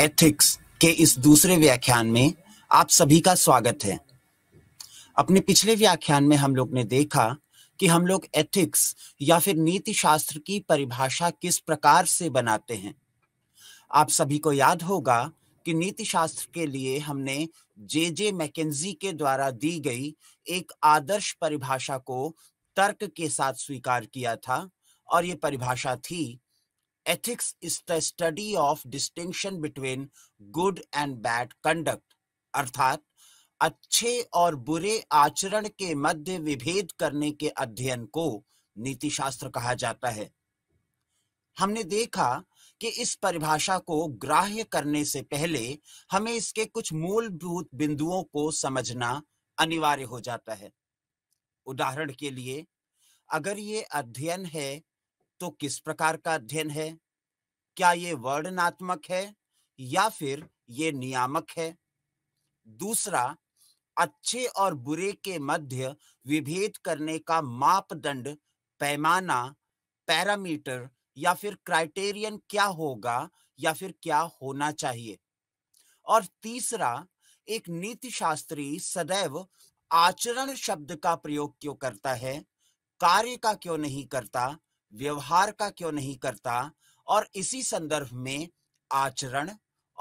Ethics के इस दूसरे व्याख्यान में आप सभी का स्वागत है अपने पिछले व्याख्यान में हम लोग ने देखा कि हम लोग एथिक्स या फिर नीति शास्त्र की परिभाषा किस प्रकार से बनाते हैं आप सभी को याद होगा कि नीति शास्त्र के लिए हमने जे जे मैकेजी के द्वारा दी गई एक आदर्श परिभाषा को तर्क के साथ स्वीकार किया था और ये परिभाषा थी ethics is the study of distinction between good and bad conduct अर्थात अच्छे और बुरे आचरण के मध्य विभेद करने के अध्ययन को नीति शास्त्र कहा जाता है हमने देखा कि इस परिभाषा को ग्राह्य करने से पहले हमें इसके कुछ मूलभूत बिंदुओं को समझना अनिवार्य हो जाता है उदाहरण के लिए अगर ये अध्ययन है तो किस प्रकार का अध्ययन है क्या ये वर्णनात्मक है या फिर ये नियामक है दूसरा अच्छे और बुरे के मध्य विभेद करने का मापदंड पैमाना पैरामीटर या फिर क्राइटेरियन क्या होगा या फिर क्या होना चाहिए और तीसरा एक नीति शास्त्री सदैव आचरण शब्द का प्रयोग क्यों करता है कार्य का क्यों नहीं करता व्यवहार का क्यों नहीं करता और इसी संदर्भ में आचरण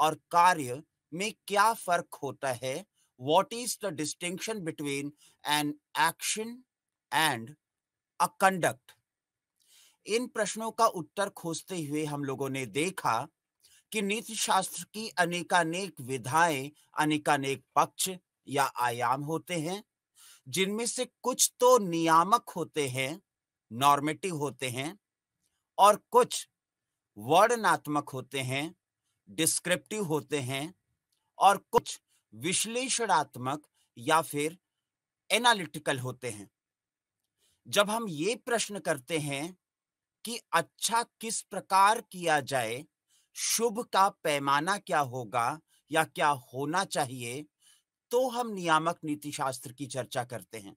और कार्य में क्या फर्क होता है what is the distinction between an action and a conduct इन प्रश्नों का उत्तर खोजते हुए हम लोगों ने देखा कि नीति शास्त्र की अनेकानेक विधाएं अनेकानेक पक्ष या आयाम होते हैं जिनमें से कुछ तो नियामक होते हैं नॉर्मेटिव होते हैं और कुछ वर्णनात्मक होते हैं डिस्क्रिप्टिव होते हैं और कुछ विश्लेषणात्मक या फिर एनालिटिकल होते हैं जब हम ये प्रश्न करते हैं कि अच्छा किस प्रकार किया जाए शुभ का पैमाना क्या होगा या क्या होना चाहिए तो हम नियामक नीति शास्त्र की चर्चा करते हैं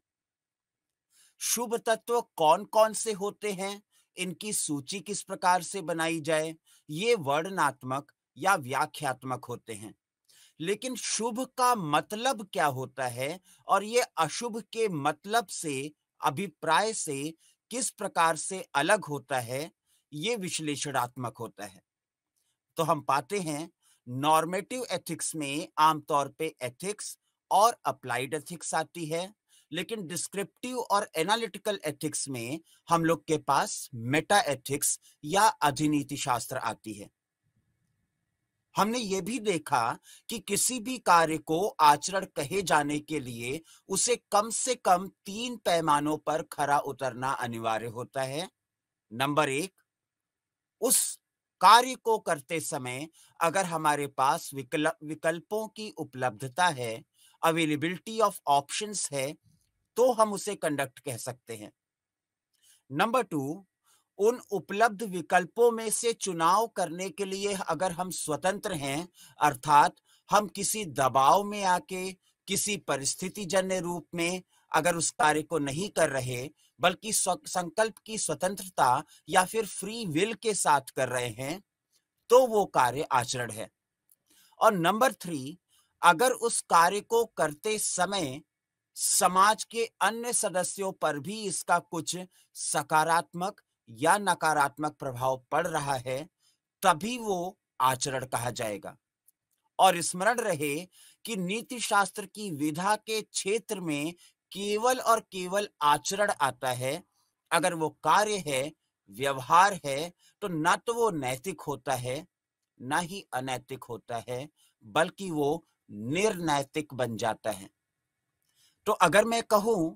शुभ तत्व कौन कौन से होते हैं इनकी सूची किस प्रकार से बनाई जाए ये वर्णनात्मक या व्याख्यात्मक होते हैं लेकिन शुभ का मतलब क्या होता है और ये अशुभ के मतलब से अभिप्राय से किस प्रकार से अलग होता है ये विश्लेषणात्मक होता है तो हम पाते हैं नॉर्मेटिव एथिक्स में आमतौर पे एथिक्स और अप्लाइड एथिक्स आती है लेकिन डिस्क्रिप्टिव और एनालिटिकल एथिक्स में हम लोग के पास मेटा एथिक्स या अधिनीति शास्त्र आती है हमने ये भी देखा कि किसी भी कार्य को आचरण कहे जाने के लिए उसे कम से कम तीन पैमानों पर खरा उतरना अनिवार्य होता है नंबर एक उस कार्य को करते समय अगर हमारे पास विकल्प विकल्पों की उपलब्धता है अवेलेबिलिटी ऑफ ऑप्शंस है तो हम उसे कंडक्ट कह सकते हैं नंबर टू उन उपलब्ध विकल्पों में से चुनाव करने के लिए अगर हम स्वतंत्र हैं अर्थात हम किसी दबाव में आके किसी परिस्थिति जन्य रूप में अगर उस कार्य को नहीं कर रहे बल्कि संकल्प की स्वतंत्रता या फिर फ्री विल के साथ कर रहे हैं तो वो कार्य आचरण है और नंबर थ्री अगर उस कार्य को करते समय समाज के अन्य सदस्यों पर भी इसका कुछ सकारात्मक या नकारात्मक प्रभाव पड़ रहा है तभी वो आचरण कहा जाएगा और स्मरण रहे कि नीति शास्त्र की विधा के क्षेत्र में केवल और केवल आचरण आता है अगर वो कार्य है व्यवहार है तो ना तो वो नैतिक होता है ना ही अनैतिक होता है बल्कि वो निर्नैतिक बन जाता है तो अगर मैं कहूं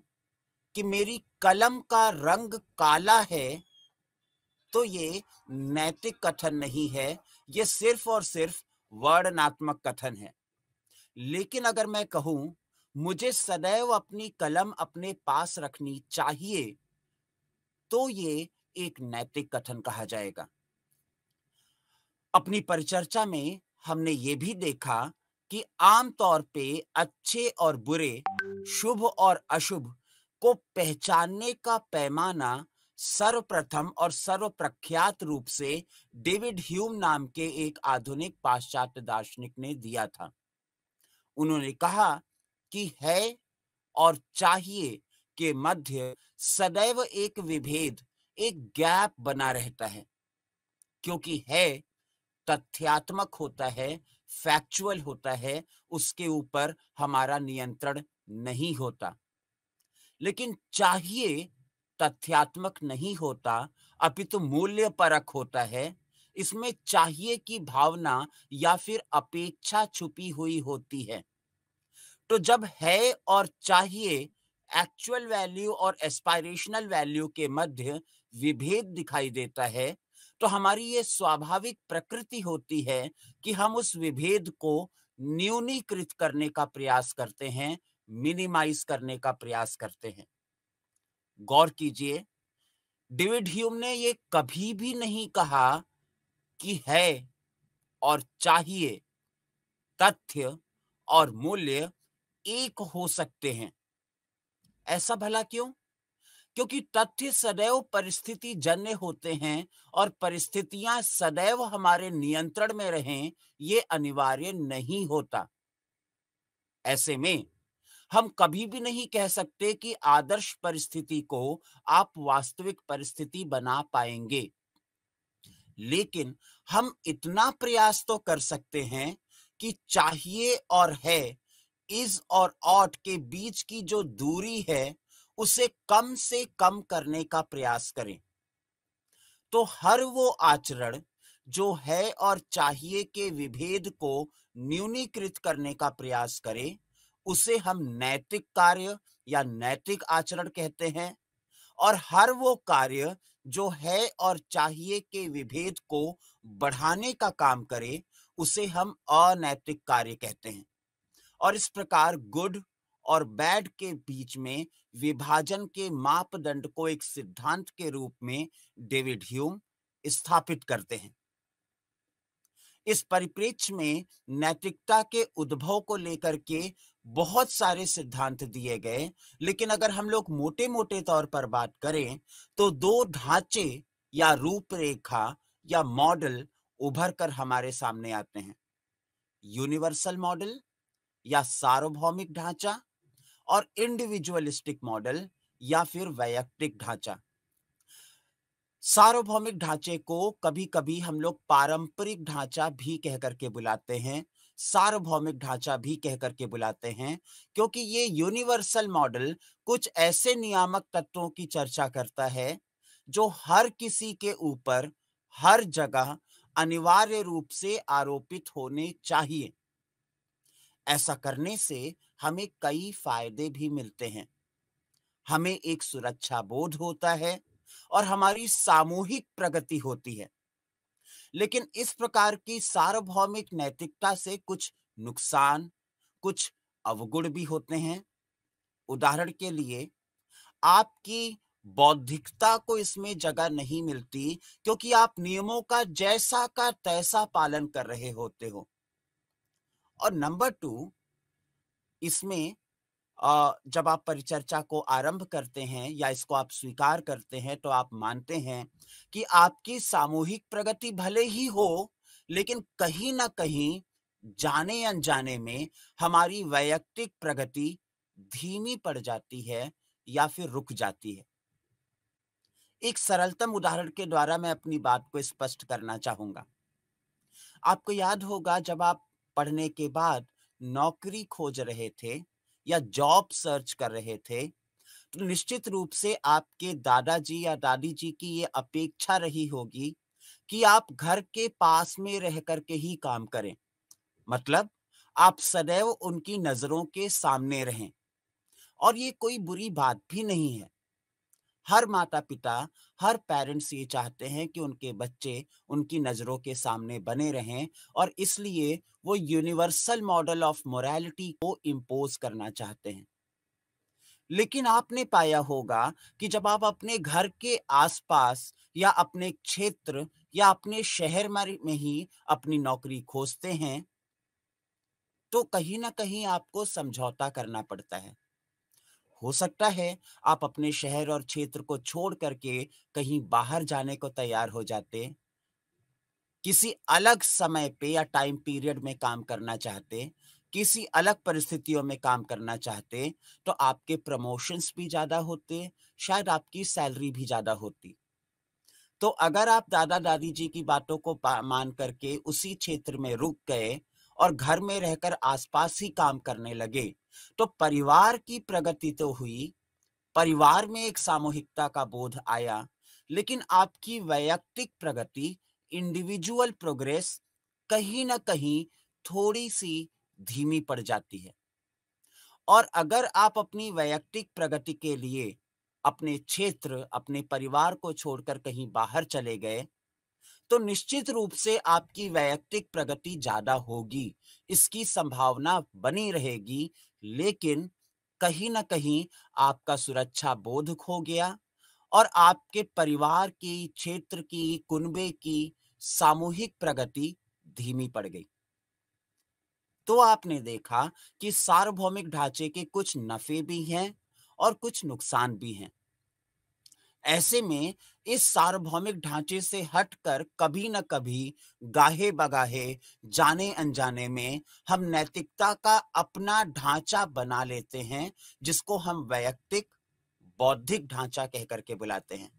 कि मेरी कलम का रंग काला है तो ये नैतिक कथन नहीं है ये सिर्फ और सिर्फ वर्णनात्मक कथन है लेकिन अगर मैं कहूं मुझे सदैव अपनी कलम अपने पास रखनी चाहिए तो ये एक नैतिक कथन कहा जाएगा अपनी परिचर्चा में हमने ये भी देखा कि आमतौर पे अच्छे और बुरे शुभ और अशुभ को पहचानने का पैमाना सर्वप्रथम और प्रख्यात रूप से डेविड ह्यूम नाम के एक आधुनिक पाश्चात्य दार्शनिक ने दिया था उन्होंने कहा कि है और चाहिए के मध्य सदैव एक विभेद एक गैप बना रहता है क्योंकि है तथ्यात्मक होता है फैक्चुअल होता है उसके ऊपर हमारा नियंत्रण नहीं होता लेकिन चाहिए तथ्यात्मक नहीं होता अपितु तो मूल्य परक होता है इसमें चाहिए की भावना या फिर अपेक्षा छुपी हुई होती है तो जब है और चाहिए एक्चुअल वैल्यू और एस्पायरेशनल वैल्यू के मध्य विभेद दिखाई देता है तो हमारी ये स्वाभाविक प्रकृति होती है कि हम उस विभेद को न्यूनीकृत करने का प्रयास करते हैं मिनिमाइज करने का प्रयास करते हैं गौर कीजिए डेविड ह्यूम ने ये कभी भी नहीं कहा कि है और चाहिए तथ्य और मूल्य एक हो सकते हैं ऐसा भला क्यों क्योंकि तथ्य सदैव परिस्थिति जन्य होते हैं और परिस्थितियां सदैव हमारे नियंत्रण में रहें ये अनिवार्य नहीं होता ऐसे में हम कभी भी नहीं कह सकते कि आदर्श परिस्थिति को आप वास्तविक परिस्थिति बना पाएंगे लेकिन हम इतना प्रयास तो कर सकते हैं कि चाहिए और है इज और ऑट के बीच की जो दूरी है उसे कम से कम करने का प्रयास करें तो हर वो आचरण जो है और चाहिए के विभेद को न्यूनीकृत करने का प्रयास करें उसे हम नैतिक कार्य या नैतिक आचरण कहते हैं और हर वो कार्य जो है और चाहिए के विभेद को बढ़ाने का काम करे उसे हम अनैतिक कार्य कहते हैं और इस प्रकार गुड और बैड के बीच में विभाजन के मापदंड को एक सिद्धांत के रूप में डेविड ह्यूम स्थापित करते हैं इस परिप्रेक्ष्य में नैतिकता के उद्भव को लेकर के बहुत सारे सिद्धांत दिए गए लेकिन अगर हम लोग मोटे मोटे तौर पर बात करें तो दो ढांचे या रूपरेखा या मॉडल उभर कर हमारे सामने आते हैं यूनिवर्सल मॉडल या सार्वभौमिक ढांचा और इंडिविजुअलिस्टिक मॉडल या फिर वैयक्तिक ढांचा सार्वभौमिक ढांचे को कभी कभी हम लोग पारंपरिक ढांचा भी कह करके बुलाते हैं सार्वभौमिक ढांचा भी कह करके बुलाते हैं क्योंकि ये यूनिवर्सल मॉडल कुछ ऐसे नियामक तत्वों की चर्चा करता है जो हर किसी के ऊपर हर जगह अनिवार्य रूप से आरोपित होने चाहिए ऐसा करने से हमें कई फायदे भी मिलते हैं हमें एक सुरक्षा बोध होता है और हमारी सामूहिक प्रगति होती है लेकिन इस प्रकार की सार्वभौमिक नैतिकता से कुछ नुकसान कुछ अवगुण भी होते हैं उदाहरण के लिए आपकी बौद्धिकता को इसमें जगह नहीं मिलती क्योंकि आप नियमों का जैसा का तैसा पालन कर रहे होते हो और नंबर टू इसमें जब आप परिचर्चा को आरंभ करते हैं या इसको आप स्वीकार करते हैं तो आप मानते हैं कि आपकी सामूहिक प्रगति भले ही हो लेकिन कहीं ना कहीं जाने अनजाने में हमारी वैयक्तिक प्रगति धीमी पड़ जाती है या फिर रुक जाती है एक सरलतम उदाहरण के द्वारा मैं अपनी बात को स्पष्ट करना चाहूंगा आपको याद होगा जब आप पढ़ने के बाद नौकरी खोज रहे थे या जॉब सर्च कर रहे थे तो निश्चित रूप से आपके दादाजी या दादी जी की ये अपेक्षा रही होगी कि आप घर के पास में रह करके ही काम करें मतलब आप सदैव उनकी नजरों के सामने रहें और ये कोई बुरी बात भी नहीं है हर माता पिता हर पेरेंट्स ये चाहते हैं कि उनके बच्चे उनकी नज़रों के सामने बने रहें और इसलिए वो यूनिवर्सल मॉडल ऑफ मोरालिटी को इम्पोज करना चाहते हैं लेकिन आपने पाया होगा कि जब आप अपने घर के आसपास या अपने क्षेत्र या अपने शहर में ही अपनी नौकरी खोजते हैं तो कहीं ना कहीं आपको समझौता करना पड़ता है हो सकता है आप अपने शहर और क्षेत्र को छोड़ करके कहीं बाहर जाने को तैयार हो जाते किसी अलग समय पे या टाइम पीरियड में काम करना चाहते किसी अलग परिस्थितियों में काम करना चाहते तो आपके प्रमोशंस भी ज़्यादा होते शायद आपकी सैलरी भी ज़्यादा होती तो अगर आप दादा दादी जी की बातों को मान करके उसी क्षेत्र में रुक गए और घर में रहकर आसपास ही काम करने लगे तो परिवार की प्रगति तो हुई परिवार में एक सामूहिकता का बोध आया लेकिन आपकी वैयक्तिक प्रगति इंडिविजुअल प्रोग्रेस कहीं ना कहीं थोड़ी सी धीमी पड़ जाती है और अगर आप अपनी वैयक्तिक प्रगति के लिए अपने क्षेत्र अपने परिवार को छोड़कर कहीं बाहर चले गए तो निश्चित रूप से आपकी वैयक्तिक प्रगति ज्यादा होगी इसकी संभावना बनी रहेगी लेकिन कहीं ना कहीं आपका सुरक्षा बोध खो गया और आपके परिवार की क्षेत्र की कुनबे की सामूहिक प्रगति धीमी पड़ गई तो आपने देखा कि सार्वभौमिक ढांचे के कुछ नफे भी हैं और कुछ नुकसान भी हैं ऐसे में इस सार्वभौमिक ढांचे से हटकर कभी न कभी गाहे बगाहे जाने अनजाने में हम नैतिकता का अपना ढांचा बना लेते हैं जिसको हम वैयक्तिक बौद्धिक ढांचा कह करके बुलाते हैं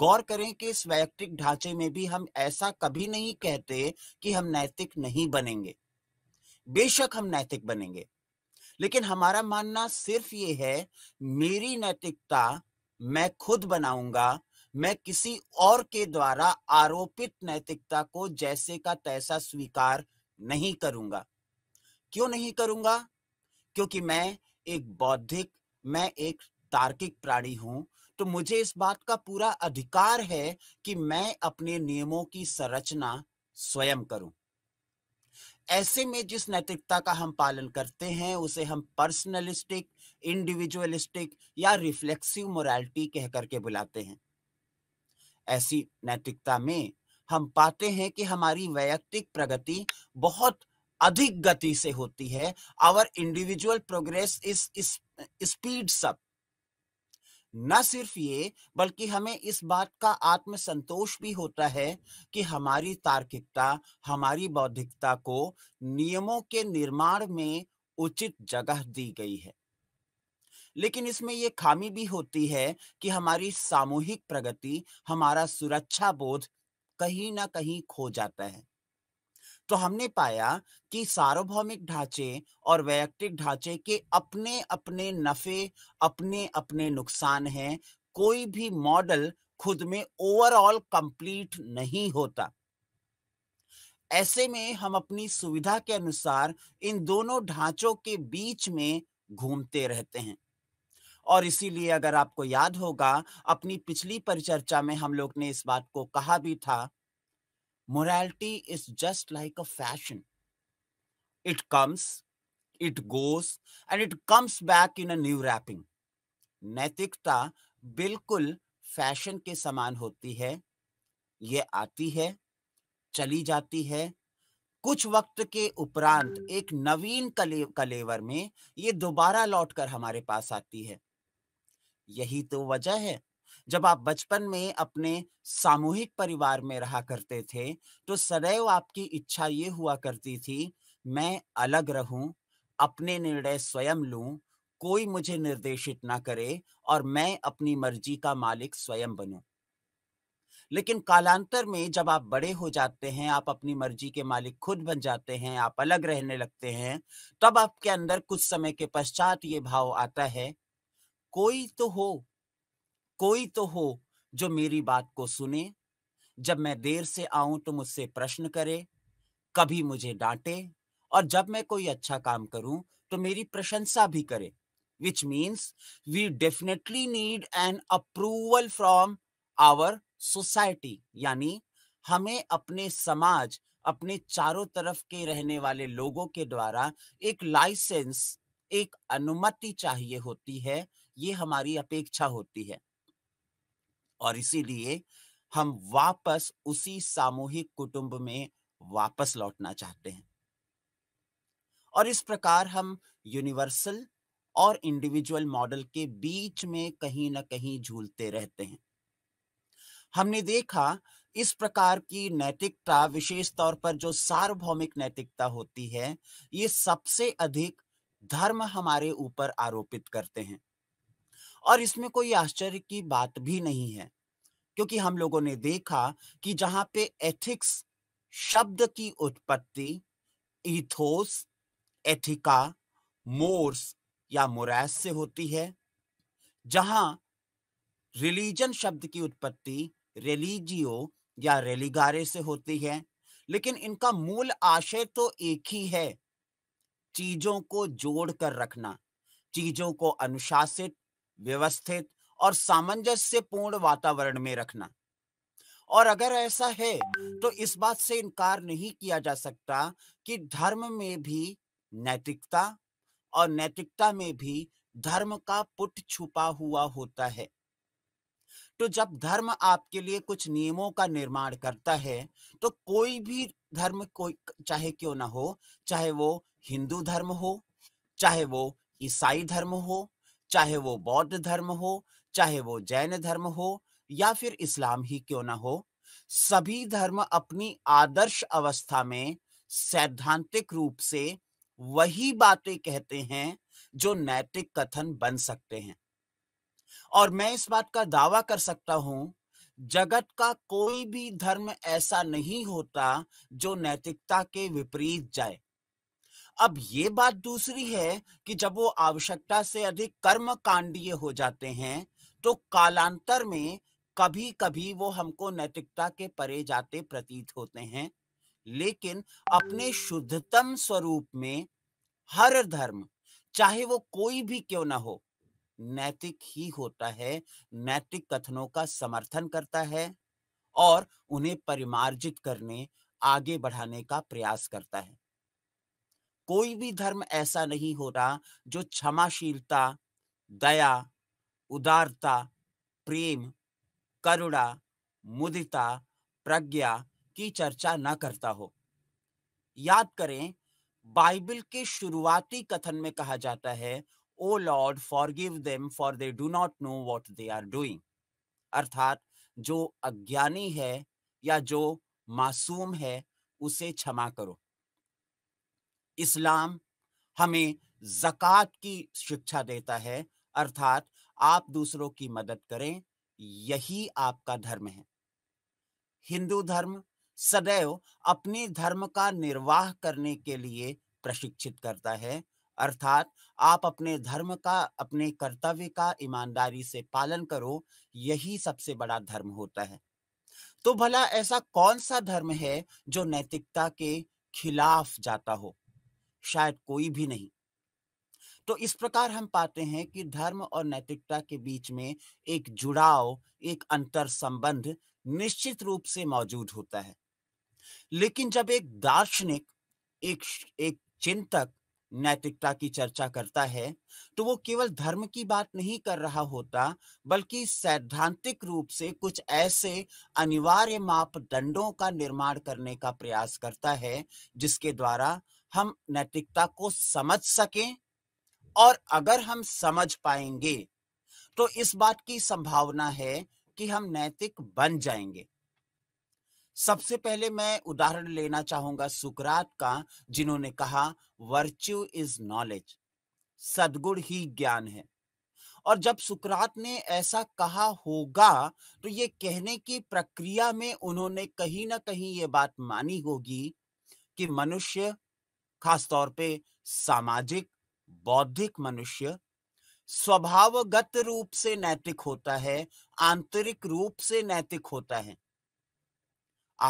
गौर करें कि इस वैयक्तिक ढांचे में भी हम ऐसा कभी नहीं कहते कि हम नैतिक नहीं बनेंगे बेशक हम नैतिक बनेंगे लेकिन हमारा मानना सिर्फ ये है मेरी नैतिकता मैं खुद बनाऊंगा मैं किसी और के द्वारा आरोपित नैतिकता को जैसे का तैसा स्वीकार नहीं करूंगा क्यों नहीं करूंगा क्योंकि मैं एक बौद्धिक मैं एक तार्किक प्राणी हूं तो मुझे इस बात का पूरा अधिकार है कि मैं अपने नियमों की संरचना स्वयं करूं ऐसे में जिस नैतिकता का हम पालन करते हैं उसे हम पर्सनलिस्टिक इंडिविजुअलिस्टिक या रिफ्लेक्सिव मोरालिटी कह करके बुलाते हैं ऐसी नैतिकता में हम पाते हैं कि हमारी वैयक्तिक प्रगति बहुत अधिक गति से होती है our individual progress is speed सब न सिर्फ ये बल्कि हमें इस बात का आत्मसंतोष भी होता है कि हमारी तार्किकता हमारी बौद्धिकता को नियमों के निर्माण में उचित जगह दी गई है लेकिन इसमें ये खामी भी होती है कि हमारी सामूहिक प्रगति हमारा सुरक्षा बोध कहीं ना कहीं खो जाता है तो हमने पाया कि सार्वभौमिक ढांचे और वैयक्तिक ढांचे के अपने अपने नफे अपने अपने नुकसान हैं कोई भी मॉडल खुद में ओवरऑल कंप्लीट नहीं होता ऐसे में हम अपनी सुविधा के अनुसार इन दोनों ढांचों के बीच में घूमते रहते हैं और इसीलिए अगर आपको याद होगा अपनी पिछली परिचर्चा में हम लोग ने इस बात को कहा भी था morality is just like a fashion it comes it goes and it comes back in a new wrapping नैतिकता बिल्कुल फैशन के समान होती है ये आती है चली जाती है कुछ वक्त के उपरांत एक नवीन कले, कलेवर में ये दोबारा लौटकर हमारे पास आती है यही तो वजह है जब आप बचपन में अपने सामूहिक परिवार में रहा करते थे तो सदैव आपकी इच्छा ये हुआ करती थी मैं अलग रहूं अपने निर्णय स्वयं लूं कोई मुझे निर्देशित ना करे और मैं अपनी मर्जी का मालिक स्वयं बनूं लेकिन कालांतर में जब आप बड़े हो जाते हैं आप अपनी मर्जी के मालिक खुद बन जाते हैं आप अलग रहने लगते हैं तब आपके अंदर कुछ समय के पश्चात ये भाव आता है कोई तो हो कोई तो हो जो मेरी बात को सुने जब मैं देर से आऊं तो मुझसे प्रश्न करे कभी मुझे डांटे और जब मैं कोई अच्छा काम करूं तो मेरी प्रशंसा भी करे which means we definitely need an approval from our society यानी हमें अपने समाज अपने चारों तरफ के रहने वाले लोगों के द्वारा एक लाइसेंस एक अनुमति चाहिए होती है ये हमारी अपेक्षा होती है और इसीलिए हम वापस उसी सामूहिक कुटुंब में वापस लौटना चाहते हैं और इस प्रकार हम यूनिवर्सल और इंडिविजुअल मॉडल के बीच में कहीं ना कहीं झूलते रहते हैं हमने देखा इस प्रकार की नैतिकता विशेष तौर पर जो सार्वभौमिक नैतिकता होती है ये सबसे अधिक धर्म हमारे ऊपर आरोपित करते हैं और इसमें कोई आश्चर्य की बात भी नहीं है क्योंकि हम लोगों ने देखा कि जहां पे एथिक्स शब्द की उत्पत्ति इथोस एथिका मोर्स या मोरस से होती है जहां रिलीजन शब्द की उत्पत्ति रेलीजियो या रेलीगारे से होती है लेकिन इनका मूल आशय तो एक ही है चीजों को जोड़ कर रखना चीजों को अनुशासित व्यवस्थित और सामंजस्य पूर्ण वातावरण में रखना और अगर ऐसा है तो इस बात से इनकार नहीं किया जा सकता कि धर्म में भी नैतिकता और नैतिकता में भी धर्म का पुट छुपा हुआ होता है तो जब धर्म आपके लिए कुछ नियमों का निर्माण करता है तो कोई भी धर्म कोई चाहे क्यों ना हो चाहे वो हिंदू धर्म हो चाहे वो ईसाई धर्म हो चाहे वो बौद्ध धर्म हो चाहे वो जैन धर्म हो या फिर इस्लाम ही क्यों ना हो सभी धर्म अपनी आदर्श अवस्था में सैद्धांतिक रूप से वही बातें कहते हैं जो नैतिक कथन बन सकते हैं और मैं इस बात का दावा कर सकता हूं जगत का कोई भी धर्म ऐसा नहीं होता जो नैतिकता के विपरीत जाए अब ये बात दूसरी है कि जब वो आवश्यकता से अधिक कर्म कांडीय हो जाते हैं तो कालांतर में कभी कभी वो हमको नैतिकता के परे जाते प्रतीत होते हैं लेकिन अपने शुद्धतम स्वरूप में हर धर्म चाहे वो कोई भी क्यों ना हो नैतिक ही होता है नैतिक कथनों का समर्थन करता है और उन्हें परिमार्जित करने आगे बढ़ाने का प्रयास करता है कोई भी धर्म ऐसा नहीं हो रहा जो क्षमाशीलता दया उदारता प्रेम करुणा मुदिता प्रज्ञा की चर्चा न करता हो याद करें बाइबल के शुरुआती कथन में कहा जाता है O Lord forgive them for they do not know what they are doing अर्थात जो अज्ञानी है या जो मासूम है उसे क्षमा करो इस्लाम हमें जक़ात की शिक्षा देता है अर्थात आप दूसरों की मदद करें यही आपका धर्म है हिंदू धर्म सदैव अपने धर्म का निर्वाह करने के लिए प्रशिक्षित करता है अर्थात आप अपने धर्म का अपने कर्तव्य का ईमानदारी से पालन करो यही सबसे बड़ा धर्म होता है तो भला ऐसा कौन सा धर्म है जो नैतिकता के खिलाफ जाता हो शायद कोई भी नहीं तो इस प्रकार हम पाते हैं कि धर्म और नैतिकता के बीच में एक जुड़ाव एक अंतर संबंध निश्चित रूप से मौजूद होता है लेकिन जब एक दार्शनिक एक एक चिंतक नैतिकता की चर्चा करता है तो वो केवल धर्म की बात नहीं कर रहा होता बल्कि सैद्धांतिक रूप से कुछ ऐसे अनिवार्य मापदंडों का निर्माण करने का प्रयास करता है जिसके द्वारा हम नैतिकता को समझ सकें और अगर हम समझ पाएंगे तो इस बात की संभावना है कि हम नैतिक बन जाएंगे सबसे पहले मैं उदाहरण लेना चाहूंगा सुकरात का जिन्होंने कहा वर्च्यू इज नॉलेज सदगुण ही ज्ञान है और जब सुकरात ने ऐसा कहा होगा तो ये कहने की प्रक्रिया में उन्होंने कहीं ना कहीं ये बात मानी होगी कि मनुष्य खासतौर पे सामाजिक बौद्धिक मनुष्य स्वभावगत रूप से नैतिक होता है आंतरिक रूप से नैतिक होता है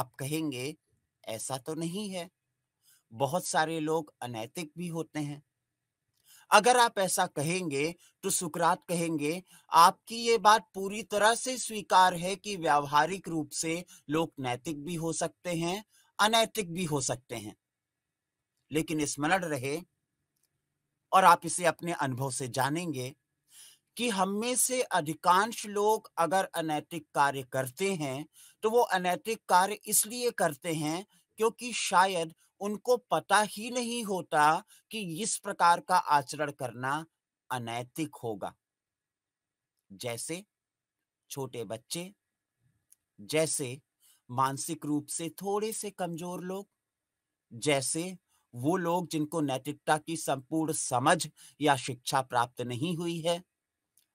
आप कहेंगे ऐसा तो नहीं है बहुत सारे लोग अनैतिक भी होते हैं अगर आप ऐसा कहेंगे तो सुकरात कहेंगे आपकी ये बात पूरी तरह से स्वीकार है कि व्यावहारिक रूप से लोग नैतिक भी हो सकते हैं अनैतिक भी हो सकते हैं लेकिन स्मरण रहे और आप इसे अपने अनुभव से जानेंगे कि हम में से अधिकांश लोग अगर अनैतिक कार्य करते हैं तो वो अनैतिक कार्य इसलिए करते हैं क्योंकि शायद उनको पता ही नहीं होता कि इस प्रकार का आचरण करना अनैतिक होगा जैसे छोटे बच्चे जैसे मानसिक रूप से थोड़े से कमजोर लोग जैसे वो लोग जिनको नैतिकता की संपूर्ण समझ या शिक्षा प्राप्त नहीं हुई है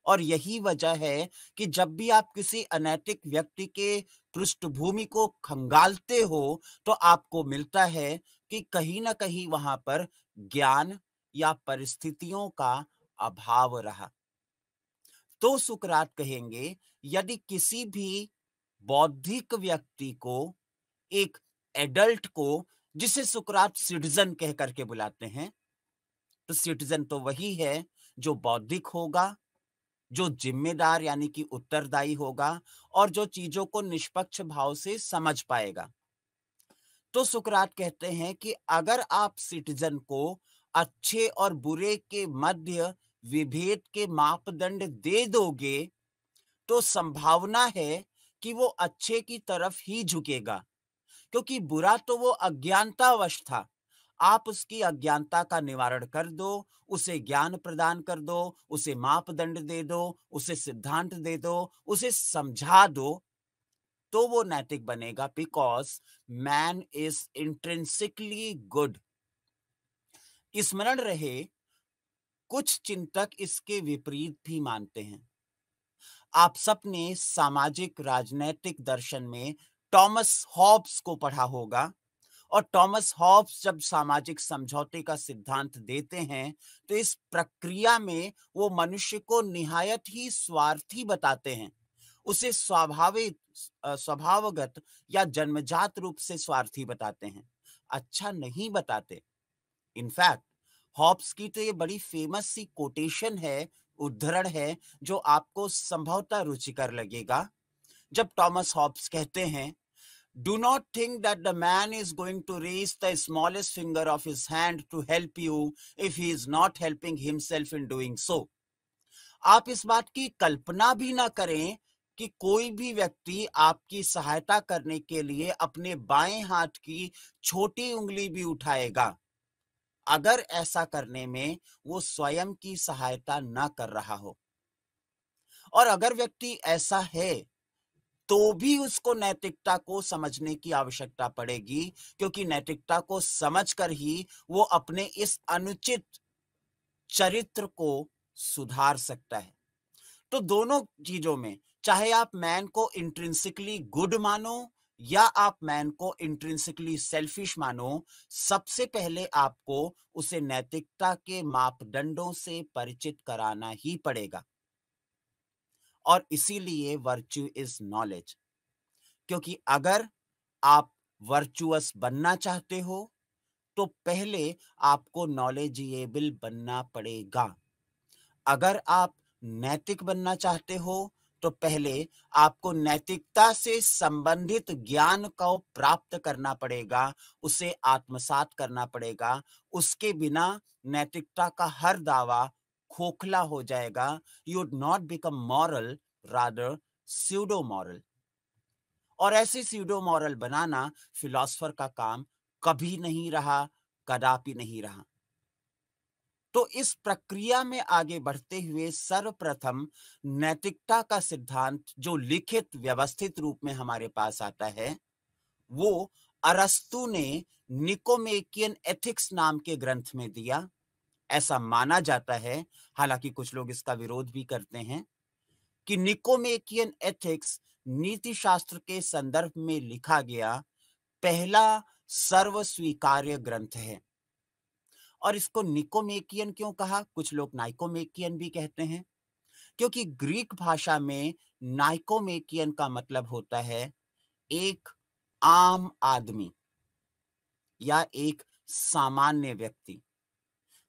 और यही वजह है कि जब भी आप किसी अनैतिक व्यक्ति के पृष्ठभूमि को खंगालते हो तो आपको मिलता है कि कहीं ना कहीं वहां पर ज्ञान या परिस्थितियों का अभाव रहा तो सुकरात कहेंगे यदि किसी भी बौद्धिक व्यक्ति को एक एडल्ट को जिसे सुकरात सिटीजन कह करके बुलाते हैं तो सिटीजन तो वही है जो बौद्धिक होगा जो जिम्मेदार यानी कि उत्तरदायी होगा और जो चीजों को निष्पक्ष भाव से समझ पाएगा तो सुकरात कहते हैं कि अगर आप सिटीजन को अच्छे और बुरे के मध्य विभेद के मापदंड दे दोगे तो संभावना है कि वो अच्छे की तरफ ही झुकेगा क्योंकि बुरा तो वो अज्ञानतावश था आप उसकी अज्ञानता का निवारण कर दो उसे ज्ञान प्रदान कर दो उसे मापदंड दे दो उसे सिद्धांत दे दो उसे समझा दो तो वो नैतिक बनेगा because man is intrinsically good स्मरण रहे कुछ चिंतक इसके विपरीत भी मानते हैं आप सबने सामाजिक राजनैतिक दर्शन में टॉमस हॉब्स को पढ़ा होगा और टॉमस हॉब्स जब सामाजिक समझौते का सिद्धांत देते हैं तो इस प्रक्रिया में वो मनुष्य को निहायत ही स्वार्थी बताते हैं उसे स्वाभाविक स्वभावगत या जन्मजात रूप से स्वार्थी बताते हैं अच्छा नहीं बताते इनफैक्ट हॉब्स की तो ये बड़ी फेमस सी कोटेशन है उद्धरण है जो आपको संभवतः रुचिकर लगेगा जब टॉमस हॉब्स कहते हैं Do not think that the man is going to raise the smallest finger of his hand to help you if he is not helping himself in doing so. aap is baat ki kalpana bhi na kare कि कोई भी व्यक्ति आपकी सहायता करने के लिए अपने बाएं हाथ की छोटी उंगली भी उठाएगा अगर ऐसा करने में वो स्वयं की सहायता ना कर रहा हो और अगर व्यक्ति ऐसा है तो भी उसको नैतिकता को समझने की आवश्यकता पड़ेगी क्योंकि नैतिकता को समझकर ही वो अपने इस अनुचित चरित्र को सुधार सकता है तो दोनों चीजों में चाहे आप मैन को इंट्रेंसिकली गुड मानो या आप मैन को इंट्रेंसिकली सेल्फिश मानो सबसे पहले आपको उसे नैतिकता के मापदंडों से परिचित कराना ही पड़ेगा और इसीलिए वर्च्यू इज नॉलेज क्योंकि अगर आप वर्चुअस बनना चाहते हो तो पहले आपको नॉलेजिएबल बनना पड़ेगा अगर आप नैतिक बनना चाहते हो तो पहले आपको नैतिकता से संबंधित ज्ञान को प्राप्त करना पड़ेगा उसे आत्मसात करना पड़ेगा उसके बिना नैतिकता का हर दावा खोखला हो जाएगा you would not become moral rather pseudo moral और ऐसे सीडो मॉरल बनाना फिलोसफर का काम कभी नहीं रहा कदापि नहीं रहा तो इस प्रक्रिया में आगे बढ़ते हुए सर्वप्रथम नैतिकता का सिद्धांत जो लिखित व्यवस्थित रूप में हमारे पास आता है वो अरस्तु ने निकोमेकियन एथिक्स नाम के ग्रंथ में दिया ऐसा माना जाता है हालांकि कुछ लोग इसका विरोध भी करते हैं कि निकोमेकियन एथिक्स नीति शास्त्र के संदर्भ में लिखा गया पहला स्वीकार्य ग्रंथ है और इसको निकोमेकियन क्यों कहा कुछ लोग नाइकोमेकियन भी कहते हैं क्योंकि ग्रीक भाषा में नाइकोमेकियन का मतलब होता है एक आम आदमी या एक सामान्य व्यक्ति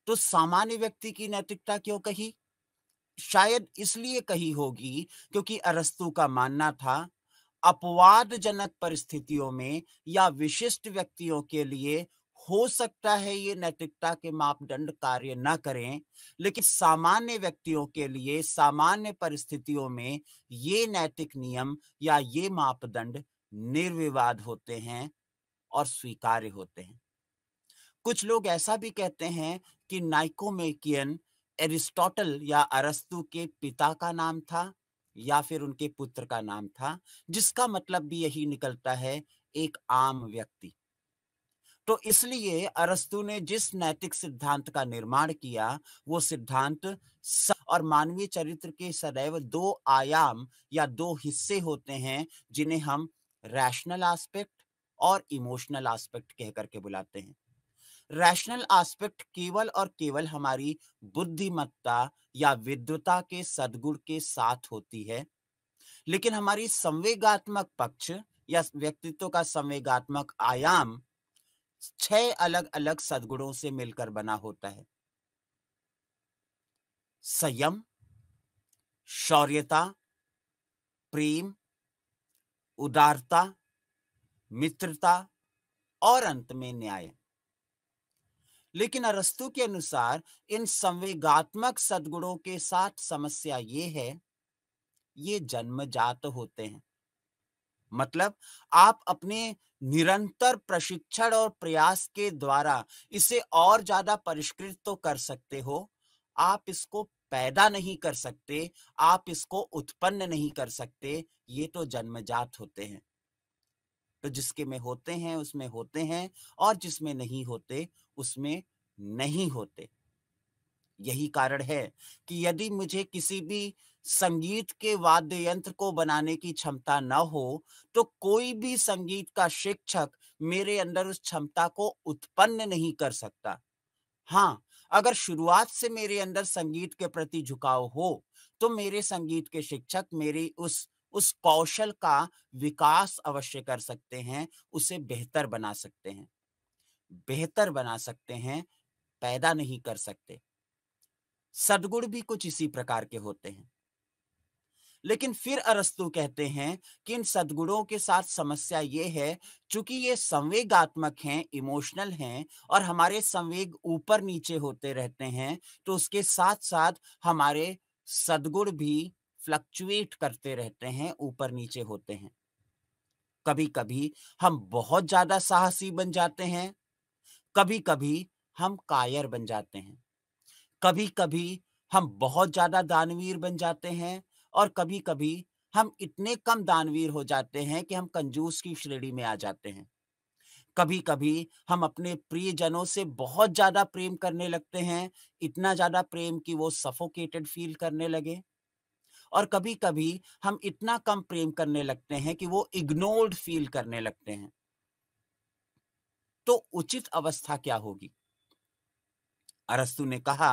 तो सामान्य व्यक्ति की नैतिकता क्यों कही शायद इसलिए कही होगी क्योंकि अरस्तु का मानना था अपवादजनक परिस्थितियों में या विशिष्ट व्यक्तियों के लिए हो सकता है ये नैतिकता के मापदंड कार्य न करें लेकिन सामान्य व्यक्तियों के लिए सामान्य परिस्थितियों में ये नैतिक नियम या ये मापदंड निर्विवाद होते हैं और स्वीकार्य होते हैं कुछ लोग ऐसा भी कहते हैं कि नाइकोमेकियन एरिस्टोटल या अरस्तु के पिता का नाम था या फिर उनके पुत्र का नाम था जिसका मतलब भी यही निकलता है एक आम व्यक्ति तो इसलिए अरस्तु ने जिस नैतिक सिद्धांत का निर्माण किया वो सिद्धांत और मानवीय चरित्र के सदैव दो आयाम या दो हिस्से होते हैं जिन्हें हम रैशनल एस्पेक्ट और इमोशनल एस्पेक्ट कहकर के बुलाते हैं रैशनल एस्पेक्ट केवल और केवल हमारी बुद्धिमत्ता या विद्वता के सदगुण के साथ होती है लेकिन हमारी संवेगात्मक पक्ष या व्यक्तित्व का संवेगात्मक आयाम छह अलग अलग सदगुणों से मिलकर बना होता है संयम शौर्यता प्रेम उदारता मित्रता और अंत में न्याय लेकिन अरस्तु के अनुसार इन संवेगात्मक सदगुणों के साथ समस्या ये है ये जन्मजात होते हैं मतलब आप अपने निरंतर प्रशिक्षण और प्रयास के द्वारा इसे और ज्यादा परिष्कृत तो कर सकते हो आप इसको पैदा नहीं कर सकते आप इसको उत्पन्न नहीं कर सकते ये तो जन्मजात होते हैं तो जिसके में होते हैं उसमें होते हैं और जिसमें नहीं होते उसमें नहीं होते यही कारण है कि यदि मुझे किसी भी संगीत के वाद्य यंत्र को बनाने की क्षमता न हो तो कोई भी संगीत का शिक्षक मेरे अंदर उस क्षमता को उत्पन्न नहीं कर सकता हाँ अगर शुरुआत से मेरे अंदर संगीत के प्रति झुकाव हो तो मेरे संगीत के शिक्षक मेरी उस उस कौशल का विकास अवश्य कर सकते हैं उसे बेहतर बना सकते हैं बेहतर बना सकते हैं पैदा नहीं कर सकते सदगुण भी कुछ इसी प्रकार के होते हैं लेकिन फिर अरस्तु कहते हैं कि इन सदगुणों के साथ समस्या ये है चूंकि ये संवेगात्मक हैं इमोशनल हैं और हमारे संवेग ऊपर नीचे होते रहते हैं तो उसके साथ साथ हमारे सदगुण भी फ्लक्चुएट करते रहते हैं ऊपर नीचे होते हैं कभी कभी हम बहुत ज्यादा साहसी बन जाते हैं कभी कभी हम कायर बन जाते हैं कभी कभी हम बहुत ज्यादा दानवीर बन जाते हैं और कभी कभी हम इतने कम दानवीर हो जाते हैं कि हम कंजूस की श्रेणी में आ जाते हैं कभी कभी हम अपने प्रियजनों से बहुत ज्यादा प्रेम करने लगते हैं इतना ज्यादा प्रेम कि वो सफोकेटेड फील करने लगे और कभी कभी हम इतना कम प्रेम करने लगते हैं कि वो इग्नोर्ड फील करने लगते हैं तो उचित अवस्था क्या होगी अरस्तु ने कहा